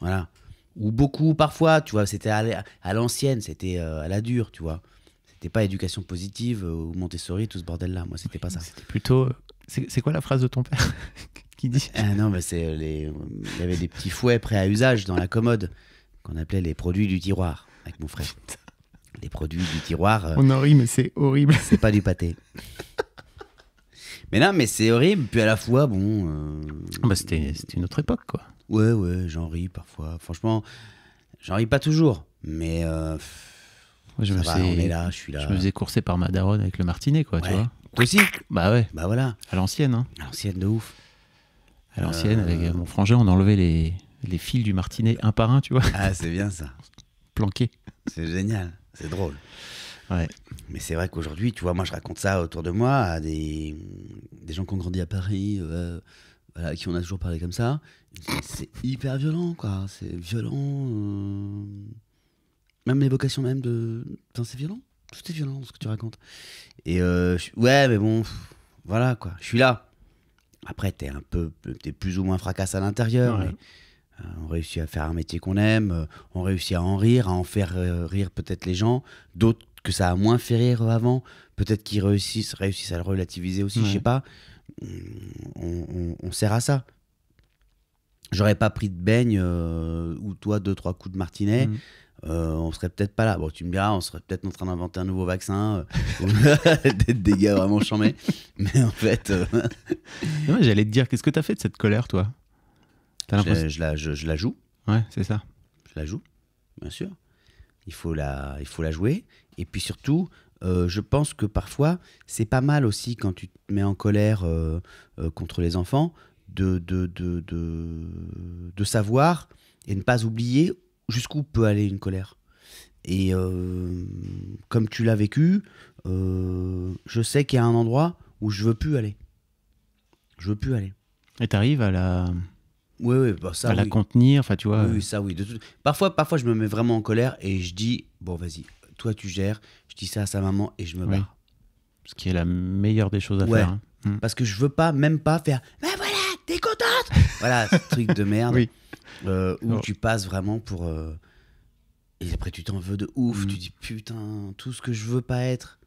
voilà. Ou beaucoup, parfois, tu vois, c'était à l'ancienne, c'était euh, à la dure, tu vois. C'était pas éducation positive ou Montessori, tout ce bordel-là. Moi, c'était pas ça. C'était plutôt. C'est quoi la phrase de ton père qui dit Ah non, mais c'est les. Il y avait des petits fouets prêts à usage dans la commode qu'on appelait les produits du tiroir avec mon frère les produits du tiroir. Euh, on en rit, mais c'est horrible. C'est pas du pâté. mais non, mais c'est horrible. Puis à la fois, bon. Euh, bah, c'était une autre époque, quoi. Ouais, ouais, j'en ris parfois. Franchement, j'en ris pas toujours. Mais. Euh... Je me va, on est là, je suis là. Je me faisais courser par madaron avec le martinet, quoi, tu vois. aussi Bah ouais. Bah voilà. À l'ancienne, hein. À l'ancienne de ouf. À l'ancienne, avec euh, mon frangin, on enlevait les, les fils du martinet un par un, tu vois. Ah, c'est bien ça. Planqué. C'est génial. C'est drôle. Mais c'est vrai qu'aujourd'hui, tu vois, moi je raconte ça autour de moi à des, des gens qui ont grandi à Paris, euh, à qui on a toujours parlé comme ça. C'est hyper violent, quoi. C'est violent. Euh... Même l'évocation même de. c'est violent. Tout est violent ce que tu racontes. Et euh, ouais, mais bon, voilà, quoi. Je suis là. Après, t'es un peu. T'es plus ou moins fracasse à l'intérieur. Mais euh, on réussit à faire un métier qu'on aime, euh, on réussit à en rire, à en faire euh, rire peut-être les gens, d'autres que ça a moins fait rire avant, peut-être qu'ils réussissent, réussissent à le relativiser aussi, je je sais pas. On, sert à ça. J'aurais pas pris de beigne ou toi deux trois coups de martinet. Mm. on serait peut-être pas là. Bon, tu me diras, on serait peut-être en train d'inventer un nouveau vaccin, euh, des gars vraiment chamés. Mais en fait. J'allais te dire, qu'est-ce que tu as fait de cette colère, toi je, je, la, je, la, joue. Ouais, c'est ça. Je la joue, bien sûr. Il faut la, il faut la jouer. Et puis surtout, euh, je pense que parfois, c'est pas mal aussi quand tu te mets en colère euh, euh, contre les enfants de de, de, de, de, savoir et ne pas oublier jusqu'où peut aller une colère. Et comme tu l'as vécu, je sais qu'il y a un endroit où je veux plus aller. Je veux plus aller. Et tu arrives à la, oui, oui, bah, ça. À la contenir, enfin, tu vois. Oui, euh. ça, oui. De parfois, parfois, je me mets vraiment en colère et je dis, bon, vas-y, toi, tu gères. Je dis ça à sa maman et je me barre. Ce qui est la meilleure des choses à faire. Hein. Mm. Parce que je veux pas, même pas faire, mais voilà, t'es contente Voilà, truc de merde. Oui. Euh, où tu passes vraiment pour. Euh, et après, tu t'en veux de ouf. Tu mm. dis, putain, tout ce que je veux pas être.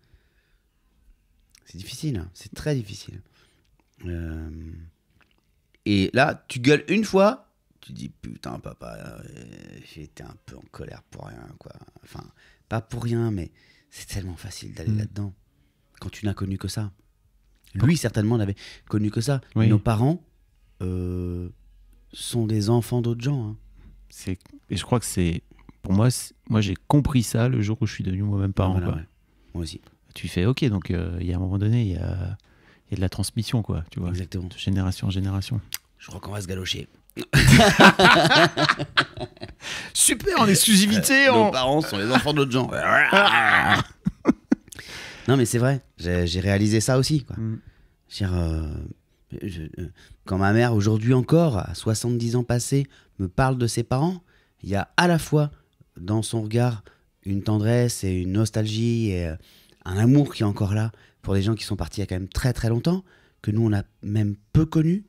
C'est difficile, hein. c'est très difficile. Euh... Et là, tu gueules une fois, tu dis putain, papa, euh, j'étais un peu en colère pour rien, quoi. Enfin, pas pour rien, mais c'est tellement facile d'aller mm. là-dedans quand tu n'as connu que ça. Lui, certainement, n'avait connu que ça. Nos parents euh, sont des enfants d'autres gens. Hein. C'est Et je crois que c'est. Pour moi, moi j'ai compris ça le jour où je suis devenu moi-même parent. Moi aussi. Tu fais, ok, donc euh, il y a un moment donné, il y a il y a de la transmission, quoi, tu vois. Exactement. De génération en génération. Je crois qu'on va se galocher. Super, en exclusivité. Euh, Nos parents sont les enfants d'autres gens. non, mais c'est vrai. J'ai réalisé ça aussi, quoi. Mm. Euh, euh, quand ma mère, aujourd'hui encore, à 70 ans passés, me parle de ses parents, il y a à la fois dans son regard une tendresse et une nostalgie et euh, un amour qui est encore là, pour des gens qui sont partis il y a quand même très très longtemps, que nous on a même peu connu,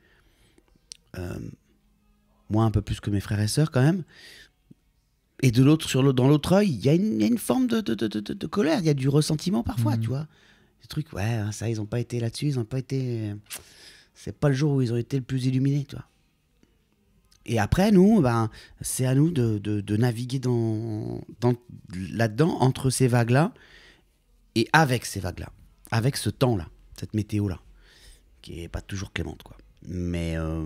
euh, moi un peu plus que mes frères et sœurs quand même. Et de l'autre, sur dans l'autre œil, il y, a une forme de, colère, il y a du ressentiment parfois, mhm. tu vois. Des trucs, ouais, hein, ça, ils n'ont pas été là-dessus, ils n'ont pas été. C'est pas le jour où ils ont été le plus illuminés, tu vois. Et après, nous, ben, c'est à nous de, naviguer dans là-dedans, entre ces vagues-là et avec ces vagues-là avec ce temps-là, cette météo-là, qui est pas toujours clémente, quoi. Mais. Euh,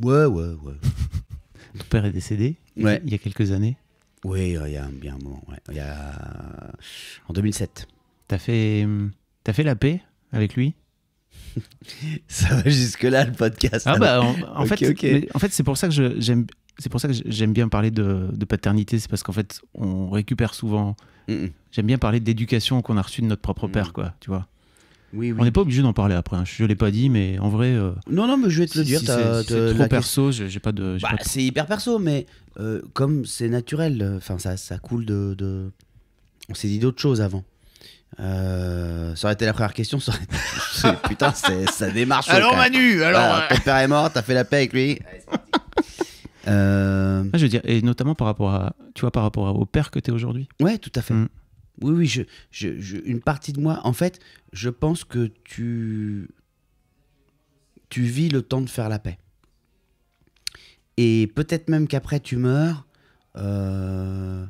ouais, ouais, ouais. Ton père est décédé il y a quelques années Oui, euh, il y a bien un moment. Il y a... En 2007. T'as fait... fait la paix avec lui Ça va jusque-là le podcast. Ah bah, en, fait, en fait c'est pour ça que j'aime c'est pour ça que j'aime bien parler de, paternité, c'est parce qu'en fait, on récupère souvent. J'aime bien parler d'éducation qu'on a reçue de notre propre père, mm. quoi, tu vois. Oui, oui. On n'est pas obligé d'en parler après. Hein. Je ne l'ai pas dit, mais en vrai. Euh, non, non, mais je vais te le dire. c'est trop perso, perso, j'ai bah, pas de. C'est hyper perso, mais euh, comme c'est naturel, euh, enfin ça, ça coule de. On s'est dit d'autres choses avant. ça aurait été la première question. Ça aurait... Putain, ça démarche. Alors, Manu, alors. ton père est mort, t'as fait la paix avec lui. Euh, ah, je veux dire, et notamment par rapport à, tu vois, par rapport au père que tu es aujourd'hui. Ouais, tout à fait. Mm. Oui, oui, je, une partie de moi, en fait, je pense que tu, tu vis le temps de faire la paix. Et peut-être même qu'après tu meurs, euh,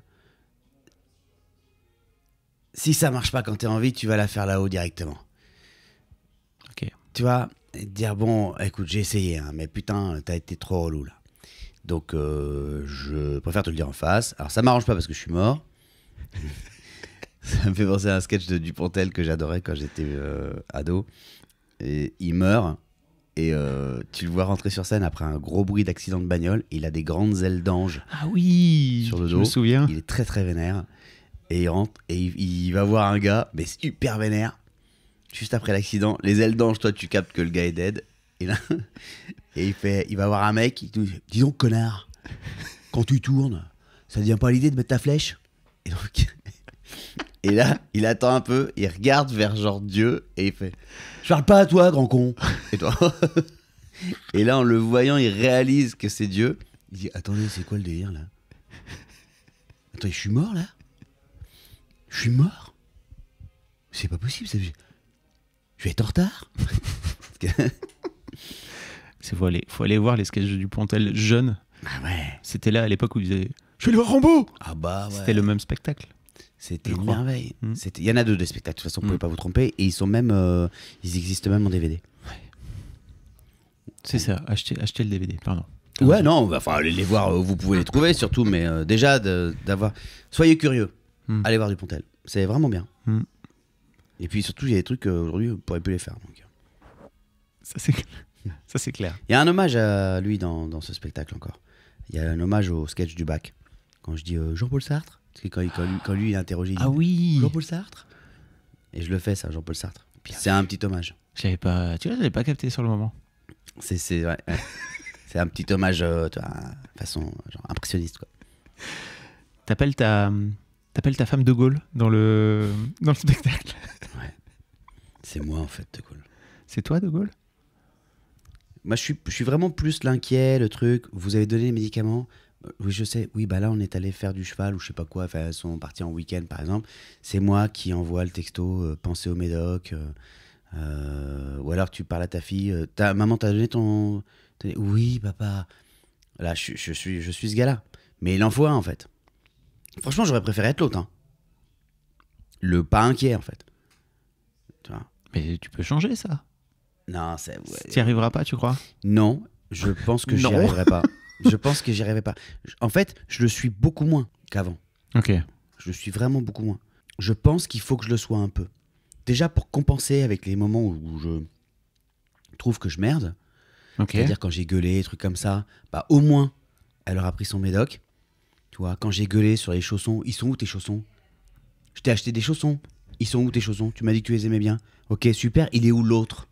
si ça marche pas quand tu es en vie, tu vas la faire là-haut directement. Ok. Tu vas dire bon, écoute, j'ai essayé, hein, mais putain, t'as été trop relou là. Donc euh, je préfère te le dire en face. Alors ça m'arrange pas parce que je suis mort. ça me fait penser à un sketch de Dupontel que j'adorais quand j'étais euh, ado. Et il meurt et euh, tu le vois rentrer sur scène après un gros bruit d'accident de bagnole. Il a des grandes ailes d'ange. Ah oui, sur le dos. Je me souviens. Il est très très vénère et il et il va voir un gars mais super vénère. Juste après l'accident, les ailes d'ange, toi tu captes que le gars est dead et là, il, fait, il va voir un mec, il dit Dis donc, connard, quand tu tournes, ça ne devient pas l'idée de mettre ta flèche et, là, il attend un peu, il regarde vers genre Dieu et il fait Je parle pas à toi, grand con Et toi Et là, en le voyant, il réalise que c'est Dieu. Il dit Attendez, c'est quoi le délire là Attendez, je suis mort là Je suis mort C'est pas possible, ça... je vais être en retard il faut aller, voir les sketchs du Pontel jeune ah C'était là à l'époque où ils disaient Je vais le voir Rambo Ah bah C'était le même spectacle. C'était une merveille. Mm. Il y en a deux des spectacles, de toute façon, vous ne pouvez mm. pas vous tromper. Et ils sont même. Euh, ils existent même en DVD. C'est ça, achetez, le DVD, pardon. Ouais, non, enfin, allez les voir, euh, vous pouvez les trouver surtout, mais euh, déjà d'avoir. Soyez curieux, mm. allez voir du Pontel c'est vraiment bien. Et puis surtout, il y a des trucs aujourd'hui vous ne plus les faire. Donc. Ça, c'est clair. Ça, c'est clair. Il y a un hommage à lui dans, ce spectacle encore. Il y a un hommage au sketch du bac. Quand je dis euh, Jean-Paul Sartre, quand, lui, il est interrogé, il ah oui Jean-Paul Sartre. Et je le fais, ça, Jean-Paul Sartre. C'est un petit hommage. J'avais pas, tu vois, pas capté sur le moment. C'est un petit hommage, euh, façon impressionniste T'appelles ta t'appelles ta femme de Gaulle dans le le spectacle. C'est moi en fait de Gaulle. C'est toi de Gaulle moi, je suis, vraiment plus l'inquiet, le truc. Vous avez donné les médicaments euh, oui, je sais. Oui, bah là, on est allé faire du cheval ou je sais pas quoi. Enfin, elles sont partis en week-end, par exemple. C'est moi qui envoie le texto. Euh, pensez au médoc. Euh, ou alors, tu parles à ta fille. Ta maman, t'as donné ton. Oui, papa. Là, je, suis, je suis ce gars-là. Mais il en faut un, en fait. Franchement, j'aurais préféré être l'autre. Hein. Le pas inquiet, en fait. Mais tu peux changer ça. Non, ça. Tu n'y arriveras pas, tu crois Non, je pense que j'y arriverai pas. Je pense que j'y arriverai pas. En fait, je le suis beaucoup moins qu'avant. Ok. Je le suis vraiment beaucoup moins. Je pense qu'il faut que je le sois un peu. Déjà pour compenser avec les moments où je trouve que je merde. Ok. C'est-à-dire quand j'ai gueulé, trucs comme ça, bah au moins, elle aura pris son médoc. Tu vois, quand j'ai gueulé sur les chaussons, ils sont où tes chaussons Je t'ai acheté des chaussons. Ils sont où tes chaussons Tu m'as dit que tu les aimais bien. Ok, super, il est où l'autre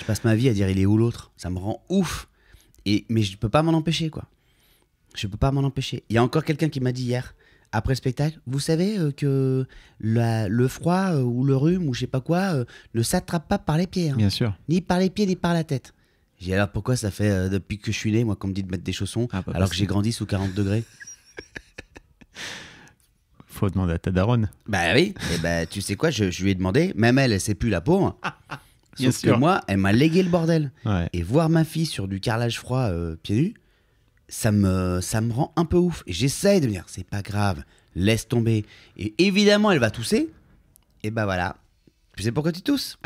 je passe ma vie à dire il est où l'autre Ça me rend ouf. Et, mais je peux pas m'en empêcher, quoi. Je peux pas m'en empêcher. Il y a encore quelqu'un qui m'a dit hier, après le spectacle, vous savez euh, que le froid euh, ou le rhume ou je sais pas quoi euh, ne s'attrape pas par les pieds. Hein. Bien sûr. Ni par les pieds ni par la tête. J'ai alors pourquoi ça fait depuis que je suis né, moi, qu'on me dit de mettre des chaussons ah, alors que j'ai grandi sous 40 degrés Faut demander à ta daronne. Bah oui, et eh bah, ben, tu sais quoi, je, lui ai demandé, même elle, elle sait plus la peau. Hein. Sauf que moi, elle m'a légué le bordel. Et voir ma fille sur du carrelage froid euh, pieds nus, ça me, ça me rend un peu ouf. Et j'essaye de me dire, c'est pas grave, laisse tomber. Et évidemment, elle va tousser. Et ben voilà. Tu sais pourquoi tu tousses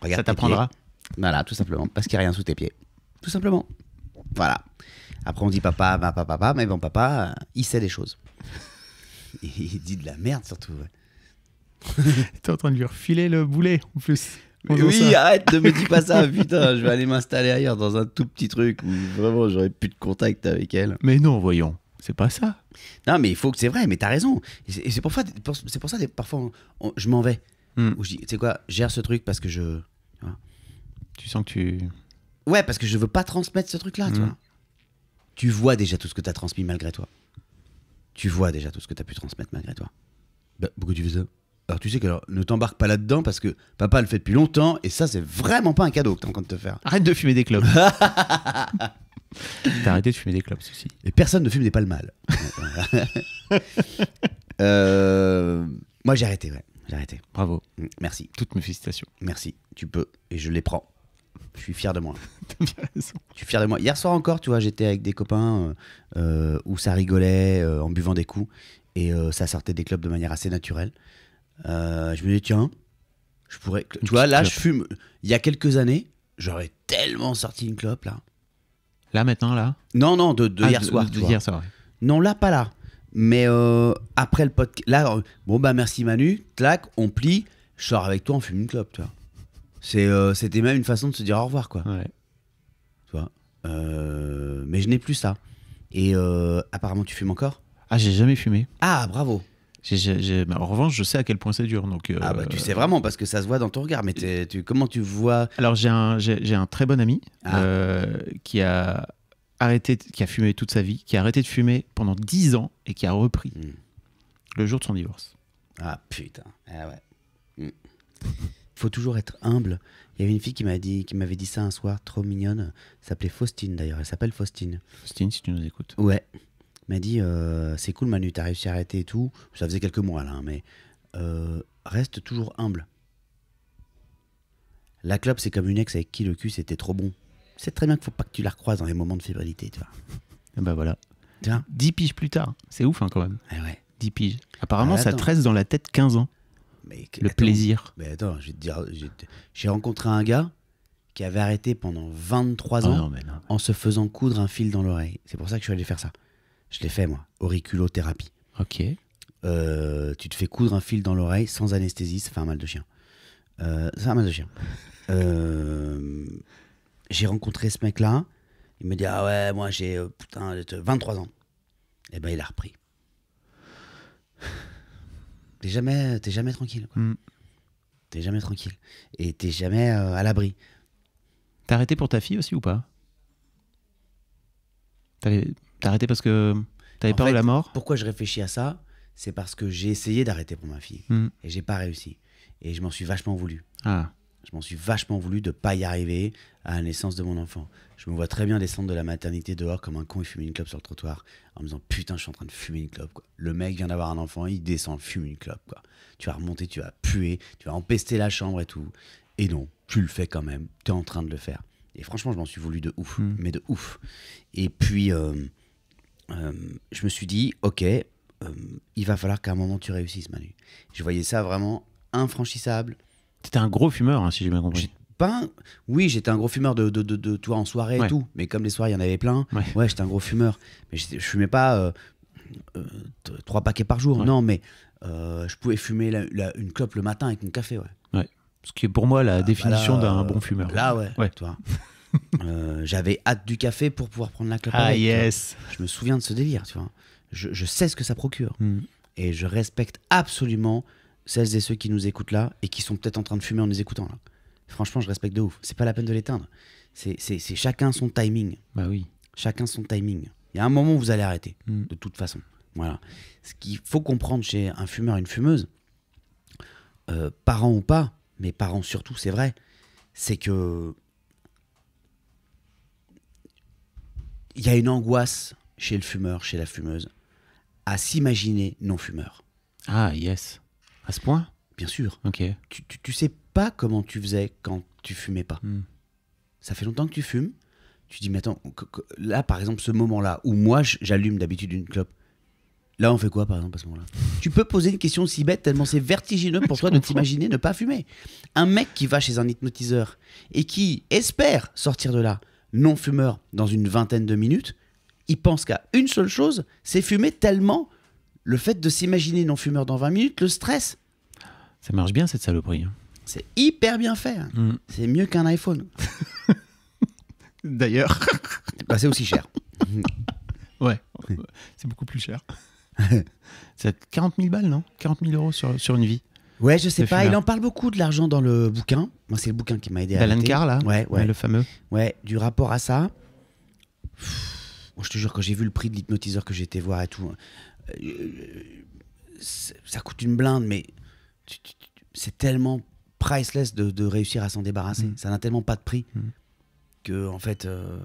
Regarde Ça t'apprendra. Voilà, tout simplement. Parce qu'il n'y a rien sous tes pieds. Tout simplement. Voilà. Après, on dit papa, papa, papa, mais bon, papa, euh, il sait des choses. il dit de la merde surtout. T'es en train de lui refiler le boulet en plus. oui, arrête, ne me dis pas ça, putain, je vais aller m'installer ailleurs dans un tout petit truc où vraiment j'aurais plus de contact avec elle. Mais non, voyons, c'est pas ça. Non, mais il faut que c'est vrai, mais t'as raison. Et c'est pour, ça, c'est pour ça parfois je m'en vais. Hmm. je dis, tu sais quoi, gère ce truc parce que je. Tu sens que tu. Ouais, parce que je veux pas transmettre ce truc-là, tu hmm. vois. Tu vois déjà tout ce que t'as transmis malgré toi. Tu vois déjà tout ce que t'as pu transmettre malgré toi. Bah, beaucoup tu alors tu sais que alors, ne t'embarque pas là-dedans parce que papa le fait depuis longtemps et ça c'est vraiment pas un cadeau que t'es en train de te faire. Arrête de fumer des clubs. T'as arrêté de fumer des clubs ceci. Et personne ne fume des le mal euh, moi j'ai arrêté, ouais. J'ai arrêté. Bravo. Mm, merci. Toutes mes félicitations. Merci. Tu peux et je les prends. Je suis fier de moi. T'as bien raison. Je suis fier de moi. Hier soir encore, tu vois, j'étais avec des copains euh, euh, où ça rigolait en buvant des coups et ça sortait des clubs de manière assez naturelle. Euh, je me dis, tiens, je pourrais. Tu vois, là, je fume. Il y a quelques années, j'aurais tellement sorti une clope, là. Là, maintenant, là Non, non, de, ah, hier soir. Non, là, pas là. Mais euh, après le podcast. Là, euh, bon, bah, merci Manu. Clac, on plie. Je sors avec toi, on fume une clope, tu vois. C'est, c'était même une façon de se dire au revoir, quoi. Ouais. Tu vois mais je n'ai plus ça. Et apparemment, tu fumes encore Ah, j'ai jamais fumé. Ah, bravo en revanche, je sais à quel point c'est dur. Donc, Ah, bah tu euh, sais vraiment, parce que ça se voit dans ton regard. Mais tu, comment tu vois. Alors, j'ai un, un très bon ami ah. euh, qui a arrêté, qui a fumé toute sa vie, qui a arrêté de fumer pendant 10 ans et qui a repris hmm. le jour de son divorce. Ah putain, eh ouais. Il hmm. Faut toujours être humble. Il y avait une fille qui m'a dit, qui m'avait dit ça un soir, trop mignonne. Elle s'appelait Faustine d'ailleurs. Elle s'appelle Faustine. Faustine, si tu nous écoutes. Ouais m'a dit euh, C'est cool, Manu, t'as réussi à arrêter et tout. Ça faisait quelques mois là, hein, mais euh, reste toujours humble. La clope, c'est comme une ex avec qui le cul c'était trop bon. C'est très bien qu'il faut pas que tu la recroises dans les moments de fébrilité, tu eh ben, voilà. Tiens. 10 piges plus tard, hein. c'est ouf hein, quand même. 10 eh piges. Apparemment, ah, ça tresse dans la tête 15 ans. Mais, le plaisir. Mais attends, je vais te dire, j'ai rencontré un gars qui avait arrêté pendant 23 ans en se faisant coudre un fil dans l'oreille. C'est pour ça que je suis allé faire ça. Je l'ai fait, moi. Auriculothérapie. Ok. Euh, tu te fais coudre un fil dans l'oreille sans anesthésie, ça fait un mal de chien. Euh, ça fait un mal de chien. Euh, j'ai rencontré ce mec-là. Il me dit Ah ouais, moi j'ai putain, 23 ans. Et eh ben il a repris. T'es jamais, jamais tranquille. Mm. T'es jamais tranquille. Et t'es jamais à l'abri. T'as arrêté pour ta fille aussi ou pas T'as arrêté parce que t'avais peur de la mort Pourquoi je réfléchis à ça C'est parce que j'ai essayé d'arrêter pour ma fille hmm. et j'ai pas réussi. Et je m'en suis vachement voulu. Ah. Je m'en suis vachement voulu de pas y arriver à la naissance de mon enfant. Je me vois très bien descendre de la maternité dehors comme un con et fumer une clope sur le trottoir en me disant putain, je suis en train de fumer une clope. Quoi. Le mec vient d'avoir un enfant, il descend, fume une clope. Quoi. Tu vas remonter, tu vas puer, tu vas empester la chambre et tout. Et non, tu le fais quand même. Tu es en train de le faire. Et franchement, je m'en suis voulu de ouf, hmm. mais de ouf. Et puis. Euh, euh, je me suis dit, ok, euh, il va falloir qu'à un moment tu réussisses, Manu. Je voyais ça vraiment infranchissable. T'étais un gros fumeur, hein, si j'ai bien compris. Pas Oui, j'étais un gros fumeur de, de, de, toi en soirée et tout, mais comme les soirées, il y en avait plein. Ouais, j'étais un gros fumeur. Mais je fumais pas euh, trois paquets par jour, non, mais je pouvais fumer une clope le matin avec mon café, ouais. Ce qui est pour moi la définition d'un bon fumeur. Là, ouais. ouais. Toi. Euh, j'avais hâte du café pour pouvoir prendre la clope. Ah yes. Je me souviens de ce délire, tu vois. Je, sais ce que ça procure. Hmm. Et je respecte absolument celles et ceux qui nous écoutent là et qui sont peut-être en train de fumer en nous écoutant là. Franchement, je respecte de ouf. C'est pas la peine de l'éteindre. C'est chacun son timing. Bah oui. Chacun son timing. Il y a un moment où vous allez arrêter, hmm. de toute façon. Voilà. Ce qu'il faut comprendre chez un fumeur et une fumeuse, euh, parents ou pas, mais parents surtout, c'est vrai, c'est que il y a une angoisse chez le fumeur, chez la fumeuse, à s'imaginer non-fumeur. Ah, yes. À ce point Bien sûr. Ok. Tu, tu, sais pas comment tu faisais quand tu fumais pas. Hmm. Ça fait longtemps que tu fumes. Tu dis, mais attends, là, par exemple, ce moment-là, où moi, j'allume d'habitude une clope, là, on fait quoi, par exemple, à ce moment-là Tu peux poser une question si bête, tellement c'est vertigineux pour toi de t'imaginer ne pas fumer. Un mec qui va chez un hypnotiseur et qui espère sortir de là, non-fumeur dans une vingtaine de minutes, il pense qu'à une seule chose, c'est fumer tellement le fait de s'imaginer non-fumeur dans 20 minutes le stress. Ça marche bien cette saloperie. Hein. C'est hyper bien fait. Hein. Mm. C'est mieux qu'un iPhone. D'ailleurs. c'est bah, c'est aussi cher. ouais, c'est beaucoup plus cher. c'est 40 000 balles, non 40 000 euros sur une vie. Ouais, je sais pas. Il en parle beaucoup de l'argent dans le bouquin. Moi, c'est le bouquin qui m'a aidé à. car là ouais, ouais, Le fameux. Ouais, du rapport à ça. Moi, je te jure, quand j'ai vu le prix de l'hypnotiseur que j'étais voir et tout, euh, euh, ça coûte une blinde, mais c'est tellement priceless de, réussir à s'en débarrasser. Mm. Ça n'a tellement pas de prix mm. que, en fait. Euh,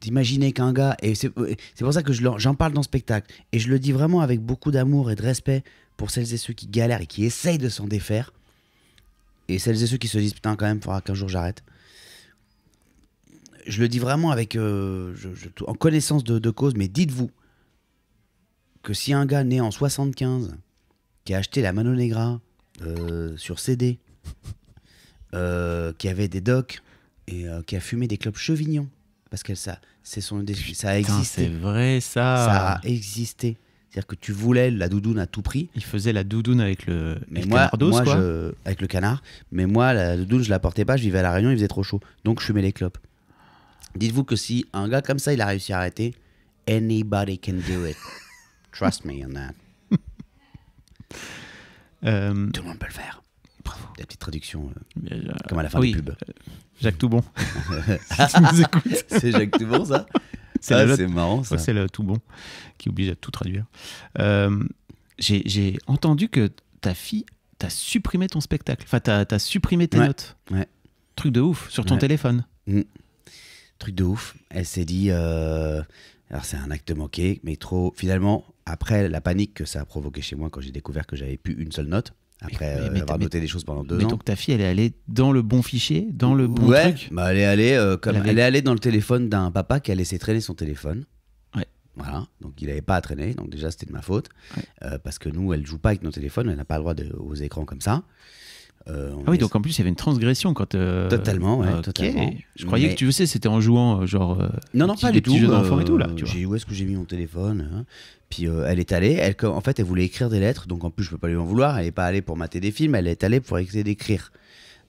d'imaginer qu'un gars, et c'est euh, pour ça que j'en parle dans le spectacle, et je le dis vraiment avec beaucoup d'amour et de respect pour celles et ceux qui galèrent et qui essayent de s'en défaire, et celles et ceux qui se disent putain quand même, il faudra qu'un jour j'arrête. Je le dis vraiment avec euh, en connaissance de, cause, mais dites-vous que si un gars né en 75 qui a acheté la Mano Negra euh, sur CD, qui avait des docs et qui a fumé des clubs Chevignons, parce que ça, c'est son ça a existé. C'est vrai ça. Ça a existé. C'est-à-dire que tu voulais la doudoune à tout prix. Il faisait la doudoune avec le, canard avec avec le canard. Mais moi, la doudoune, je la portais pas. Je vivais à la Réunion, il faisait trop chaud, donc je fumais les clopes. Dites-vous que si un gars comme ça, il a réussi à arrêter, anybody can do it. Trust me on that. Euh, tout le monde peut le faire la petite traduction, euh, euh, comme à la fin du pub. Euh, Jacques Toubon. c'est Jacques Toubon, ça C'est ah, marrant, ça. c'est le Toubon qui oblige à tout traduire. J'ai entendu que ta fille t'a supprimé ton spectacle. Enfin, t'as as supprimé tes notes. Truc de ouf, sur ton téléphone. Mm. Truc de ouf. Elle s'est dit. Alors, c'est un acte manqué, mais trop. Finalement, après la panique que ça a provoqué chez moi quand j'ai découvert que j'avais plus une seule note, après euh, noté des choses pendant deux mais Donc ta fille, elle est allée dans le bon fichier, dans le bon ouais, truc. Bah, elle est allée euh, elle, dans le téléphone d'un papa qui a laissé traîner son téléphone. Ouais. Voilà. Donc il n'avait pas à traîner. Donc déjà c'était de ma faute euh, parce que nous, elle joue pas avec nos téléphones. Elle n'a pas le droit aux écrans comme ça. Euh, ah oui, donc en plus, il y avait une transgression quand. Euh, totalement, ouais, Je croyais que tu sais, c'était en jouant, euh, genre. non, non, pas du tout. d'enfant et tout, là. où est-ce que j'ai mis mon téléphone hein. Puis elle est allée, elle, en fait, elle voulait écrire des lettres, donc en plus, je peux pas lui en vouloir. Elle n'est pas allée pour mater des films, elle est allée pour essayer d'écrire.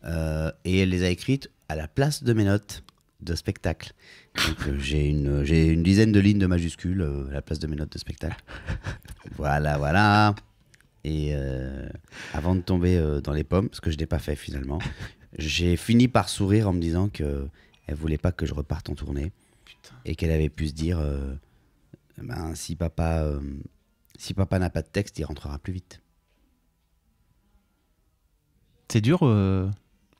et elle les a écrites à la place de mes notes de spectacle. donc j'ai une, une, dizaine de lignes de majuscules à la place de mes notes de spectacle. voilà, voilà. Et euh, avant de tomber euh, dans les pommes, ce que je n'ai pas fait finalement, j'ai fini par sourire en me disant que elle voulait pas que je reparte en tournée et qu'elle avait pu se dire, euh, ben, si papa, si papa n'a pas de texte, il rentrera plus vite. C'est dur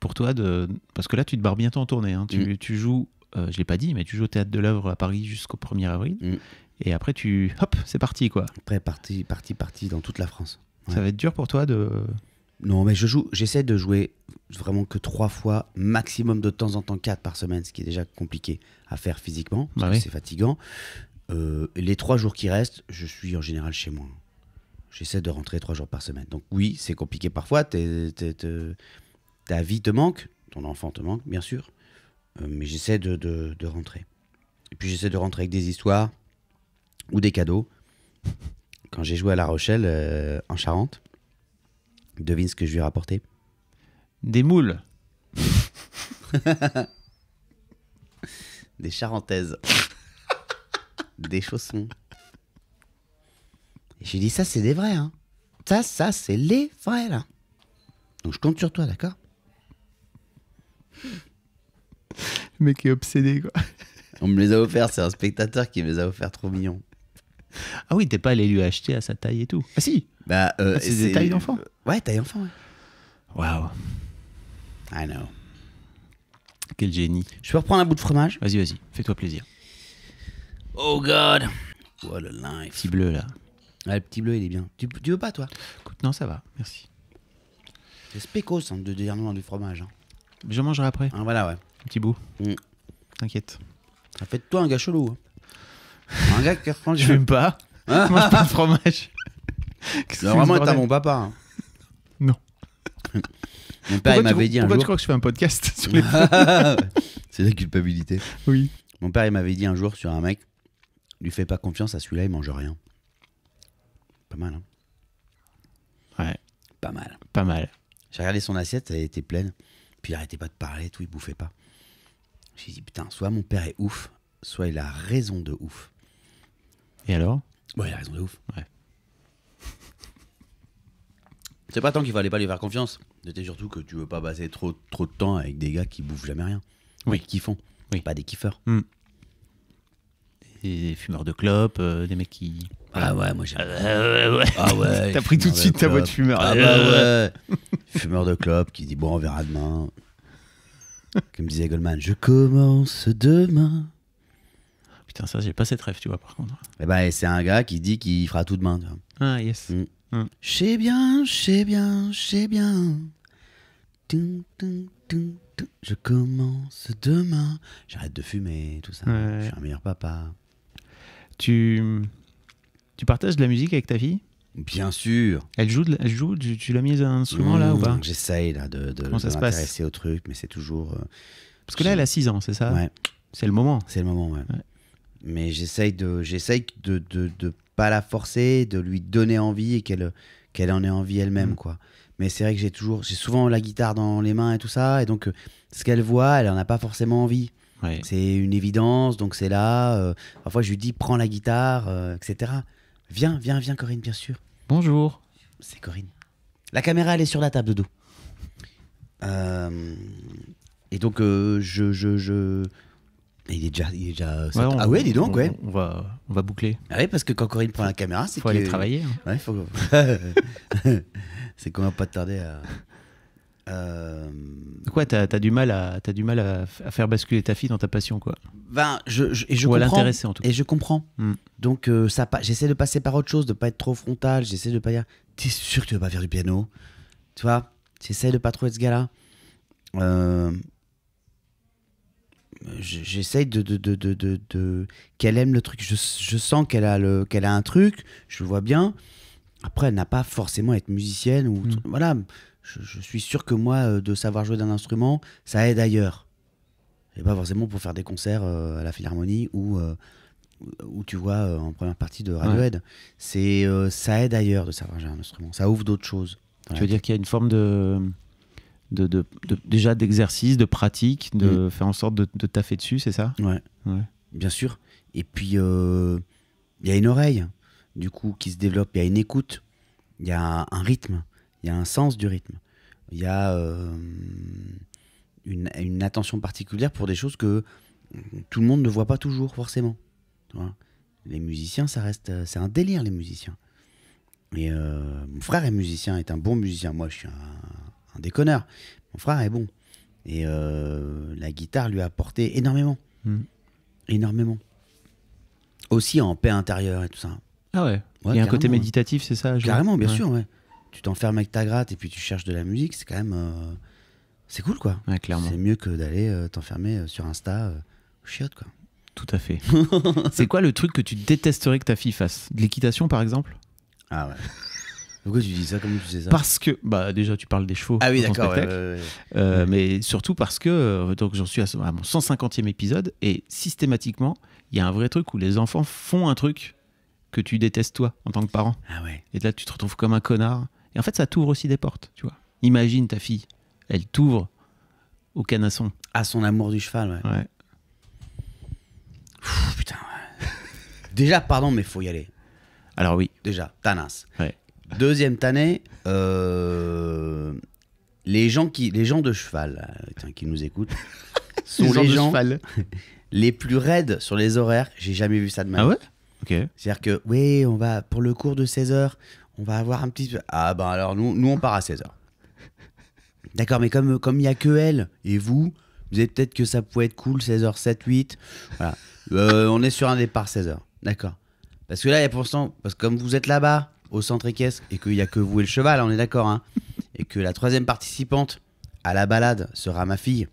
pour toi de parce que là tu te barres bientôt en tournée. Hein. Tu, mm. joues, je l'ai pas dit, mais tu joues au théâtre de l'œuvre à Paris jusqu'au 1er avril. Mm. Et après, tu. Hop, c'est parti, quoi. Après, parti, parti, parti dans toute la France. Ça va être dur pour toi de. Non, mais je joue, j'essaie de jouer vraiment que trois fois, maximum de temps en temps quatre par semaine, ce qui est déjà compliqué à faire physiquement, bah c'est fatigant. Euh, les trois jours qui restent, je suis en général chez moi. J'essaie de rentrer trois jours par semaine. Donc oui, c'est compliqué parfois. ta vie te manque, ton enfant te manque, bien sûr. Euh, mais j'essaie de, de rentrer. Et puis j'essaie de rentrer avec des histoires ou des cadeaux quand j'ai joué à La Rochelle, euh, en Charente, devine ce que je lui ai rapporté Des moules. Des charentaises. des chaussons. Et j'ai dit, ça, c'est des vrais. Hein. Ça, ça, c'est les vrais, là. Donc je compte sur toi, d'accord Le mec est obsédé, quoi. On me les a offerts, c'est un spectateur qui me les a offerts trop mignons. Ah oui, t'es pas allé lui acheter à sa taille et tout. Ah si bah, euh, ah, C'est des d'enfant. Ouais, taille d'enfant, ouais. Waouh. I know. Quel génie. Je peux reprendre un bout de fromage Vas-y, vas-y, fais-toi plaisir. Oh god What a life. Petit bleu là. le petit bleu, il est bien. Tu, veux pas, toi non, ça va, merci. C'est spéco hein, de dernier du fromage. Hein. Je mangerai après. Ah, voilà, ouais. Un petit bout. Mm. T'inquiète. Fais toi un gars chelou. Un gars qui Je pas. Je hein mange pas de fromage. C'est vraiment mon papa. Hein. Non. Mon père, m'avait dit un Pourquoi tu crois que je fais un podcast sur les. C'est la culpabilité. Oui. Mon père, il m'avait dit un jour sur un mec lui fais pas confiance à celui-là, il mange rien. Pas mal, hein Ouais, Pas mal. pas mal. J'ai regardé son assiette, elle était pleine. Puis il arrêtait pas de parler, tout, il bouffait pas. J'ai dit, putain, soit mon père est ouf, soit il a raison de ouf alors Ouais, il a raison de ouf. C'est pas tant qu'il fallait pas lui faire confiance. C'était surtout que tu veux pas passer trop, trop de temps avec des gars qui bouffent jamais rien. Oui. qui font, Oui. Pas des kiffeurs. Hmm. Des fumeurs de clopes, euh, des mecs qui. Ah ouais, moi j'ai. Ah ouais, Ah ouais T'as pris tout de suite ta voix fumeur. Ah, ah bah ouais. fumeur de clopes qui dit bon, on verra demain. Comme disait Goldman, je commence demain ça, j'ai pas cette rêve, tu vois, par contre. Eh ben, c'est un gars qui dit qu'il fera tout demain. Ah, yes. Mm. Mm. bien, je bien, je bien. je commence demain. J'arrête de fumer, tout ça. Je suis un meilleur papa. Tu, tu partages de la musique avec ta fille Bien sûr. Elle joue, joue tu, tu l'as mise un instrument là ou mm, pas J'essaye là de, de, m'intéresser au truc, mais c'est toujours. Euh, Parce que là, elle a 6 ans, c'est ça Ouais. C'est le moment. C'est le moment, ouais mais j'essaye de j'essaye de, de, pas la forcer de lui donner envie et qu'elle qu'elle en ait envie elle-même mm. quoi mais c'est vrai que j'ai toujours j'ai souvent la guitare dans les mains et tout ça et donc euh, ce qu'elle voit elle en a pas forcément envie c'est une évidence donc c'est là euh, parfois je lui dis prends la guitare euh, etc viens viens viens Corinne bien sûr bonjour c'est Corinne la caméra elle est sur la table de dos et donc je, je il est déjà. Il est déjà ah ouais, dis donc, on, ouais. On va, on va boucler. Ah ouais, parce que quand Corinne prend la caméra, c'est. Faut aller travailler. Hein. faut. c'est quand même pas tarder à. Euh, quoi, t'as as du mal, à, as du mal à, faire basculer ta fille dans ta passion, quoi. Ben, je, et je Ou à l'intéresser en tout cas. Et je comprends. Hmm. Donc, euh, j'essaie de passer par autre chose, de pas être trop frontal. J'essaie de pas dire, t'es sûr que tu vas pas faire du piano, tu vois. J'essaie de pas trop être ce gars-là. Euh, j'essaye de, de, de, de qu'elle aime le truc. Je, sens qu'elle a, le, qu'elle a un truc, je le vois bien. Après, elle n'a pas forcément à être musicienne. Ou mm. Voilà, je, suis sûr que moi, euh, de savoir jouer d'un instrument, ça aide ailleurs. Et pas forcément pour faire des concerts euh, à la Philharmonie ou, euh, tu vois, en première partie de Radiohead. C'est, ça aide ailleurs de savoir jouer d'un instrument. Ça ouvre d'autres choses. Tu veux dire qu'il y a une forme de de, déjà d'exercice, de pratique, de mm. faire en sorte de, de taffer dessus, c'est ça ouais. bien sûr. Et puis, il euh, y a une oreille, du coup, qui se développe, il y a une écoute, il y a un, rythme, il y a un sens du rythme, il y a euh, une, attention particulière pour des choses que tout le monde ne voit pas toujours, forcément. Les musiciens, ça reste, euh, c'est un délire, les musiciens. mon frère est musicien, est un bon musicien. Moi, je suis un des déconneur. Mon frère est bon. Et euh, la guitare lui a apporté énormément. Hmm. Énormément. Aussi en paix intérieure et tout ça. Ah ouais, Il y a un côté méditatif, c'est ça Carrément, bien sûr, ouais. Tu t'enfermes avec ta gratte et puis tu cherches de la musique, c'est quand même. Euh, c'est cool, quoi. clairement. C'est mieux que d'aller euh, t'enfermer sur Insta, chiotte, quoi. Tout à fait. c'est quoi le truc que tu détesterais que ta fille fasse De l'équitation, par exemple Ah pourquoi tu dis ça comme tu ça Parce que, bah, déjà, tu parles des chevaux. Ah oui, d'accord. Euh, mais surtout parce que, euh, donc, j'en suis à, mon 150e épisode et systématiquement, il y a un vrai truc où les enfants font un truc que tu détestes toi en tant que parent. Ah Et là, tu te retrouves comme un connard. Et en fait, ça t'ouvre aussi des portes, tu vois. Imagine ta fille, elle t'ouvre au canasson. À son amour du cheval, ouais. putain. Déjà, pardon, mais faut y aller. Alors oui. Déjà, Tanas. Ouais. Deuxième tannée, euh, les, gens qui, les gens de cheval euh, qui nous écoutent sont les gens, les, plus raides sur les horaires. J'ai jamais vu ça de ma ah vie. Ah ouais Ok. C'est-à-dire que, oui, on va, pour le cours de 16h, on va avoir un petit. Ah ben alors, nous, nous on part à 16h. D'accord, mais comme il n'y a que elle et vous, vous êtes peut-être que ça pourrait être cool, 16h, 7, 8. Voilà. Euh, on est sur un départ 16h. D'accord. Parce que là, il y a pour parce que comme vous êtes là-bas, au centre équestre et qu'il n'y a que vous et le cheval, on est d'accord, hein. et que la troisième participante à la balade sera ma fille,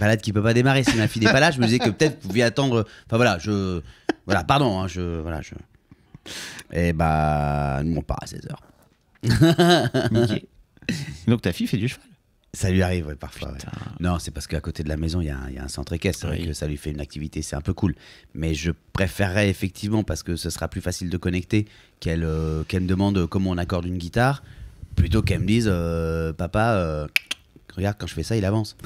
balade qui peut pas démarrer si ma fille n'est pas là, je me disais que peut-être vous pouviez attendre. Enfin voilà, je. Voilà, pardon, hein, je. Voilà, je. Et eh bah, nous on part à 16h. Donc ta fille fait du cheval ça lui arrive, parfois. Non, c'est parce qu'à côté de la maison, il y, a un, centre équestre. que ça lui fait une activité, c'est un peu cool. Mais je préférerais effectivement, parce que ce sera plus facile de connecter, qu'elle euh, me demande comment on accorde une guitare, plutôt qu'elle me dise euh, Papa, euh, regarde, quand je fais ça, il avance.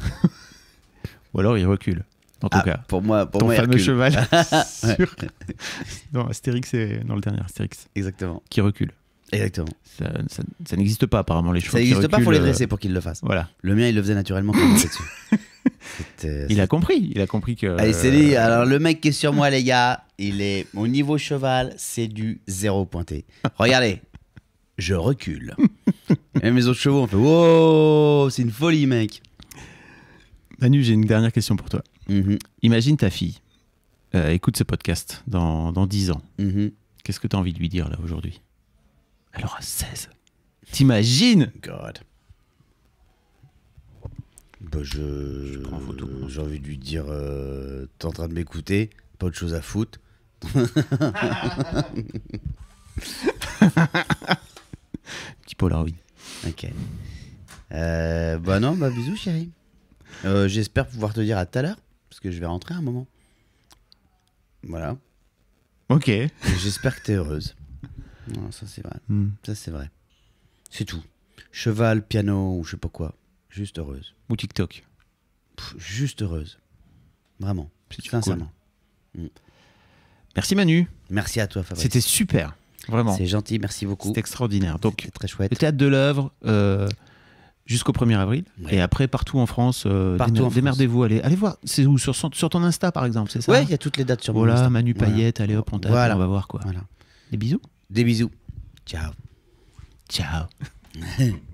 Ou alors il recule. En tout ah, cas, pour moi, pour ton fameux cheval. non, Astérix, c'est dans le dernier Astérix. Exactement. Qui recule. Exactement. Ça, n'existe pas apparemment les chevaux. Ça n'existe pas, pour les dresser euh, pour qu'ils le fassent. Voilà. Le mien, il le faisait naturellement il dessus. Euh, il a compris, il a compris que. Allez, c'est lui. Euh, Alors le mec qui est sur moi, les gars, il est mon niveau cheval, c'est du zéro pointé. Regardez, je recule. et mes autres chevaux, on fait c'est une folie, mec. Manu, j'ai une dernière question pour toi. Mhm. Imagine ta fille écoute ce podcast dans, dans 10 ans. Mhm. Qu'est-ce que tu as envie de lui dire là aujourd'hui alors aura 16. T'imagines God. Bah, je. J'ai envie de lui dire euh, T'es en train de m'écouter, pas de chose à foutre. Petit Polaroid. Ok. Euh, bah non, bah bisous chérie. Euh, j'espère pouvoir te dire à tout à l'heure, parce que je vais rentrer un moment. Voilà. Ok. J'espère que t'es heureuse. Non, ça c'est vrai. Hmm. Ça c'est vrai. C'est tout. Cheval, piano ou je sais pas quoi. Juste heureuse. Ou TikTok. juste heureuse. Vraiment. Sincèrement. Hmm. Merci Manu. Merci à toi Fabrice. C'était super. Vraiment. C'est gentil, merci beaucoup. C'était extraordinaire. Donc, très chouette. Le théâtre de l'œuvre. Euh, jusqu'au 1er avril. Et après, partout euh, en France, démerdez-vous. Allez, allez voir. C'est où sur, sur, ton Insta, par exemple, c'est ça Ouais, hein il y a toutes les dates sur mon Insta. Manu voilà, Manu Payette, allez hop, on, voilà. on va voir quoi. Voilà. Des bisous. Des bisous. Ciao. Ciao.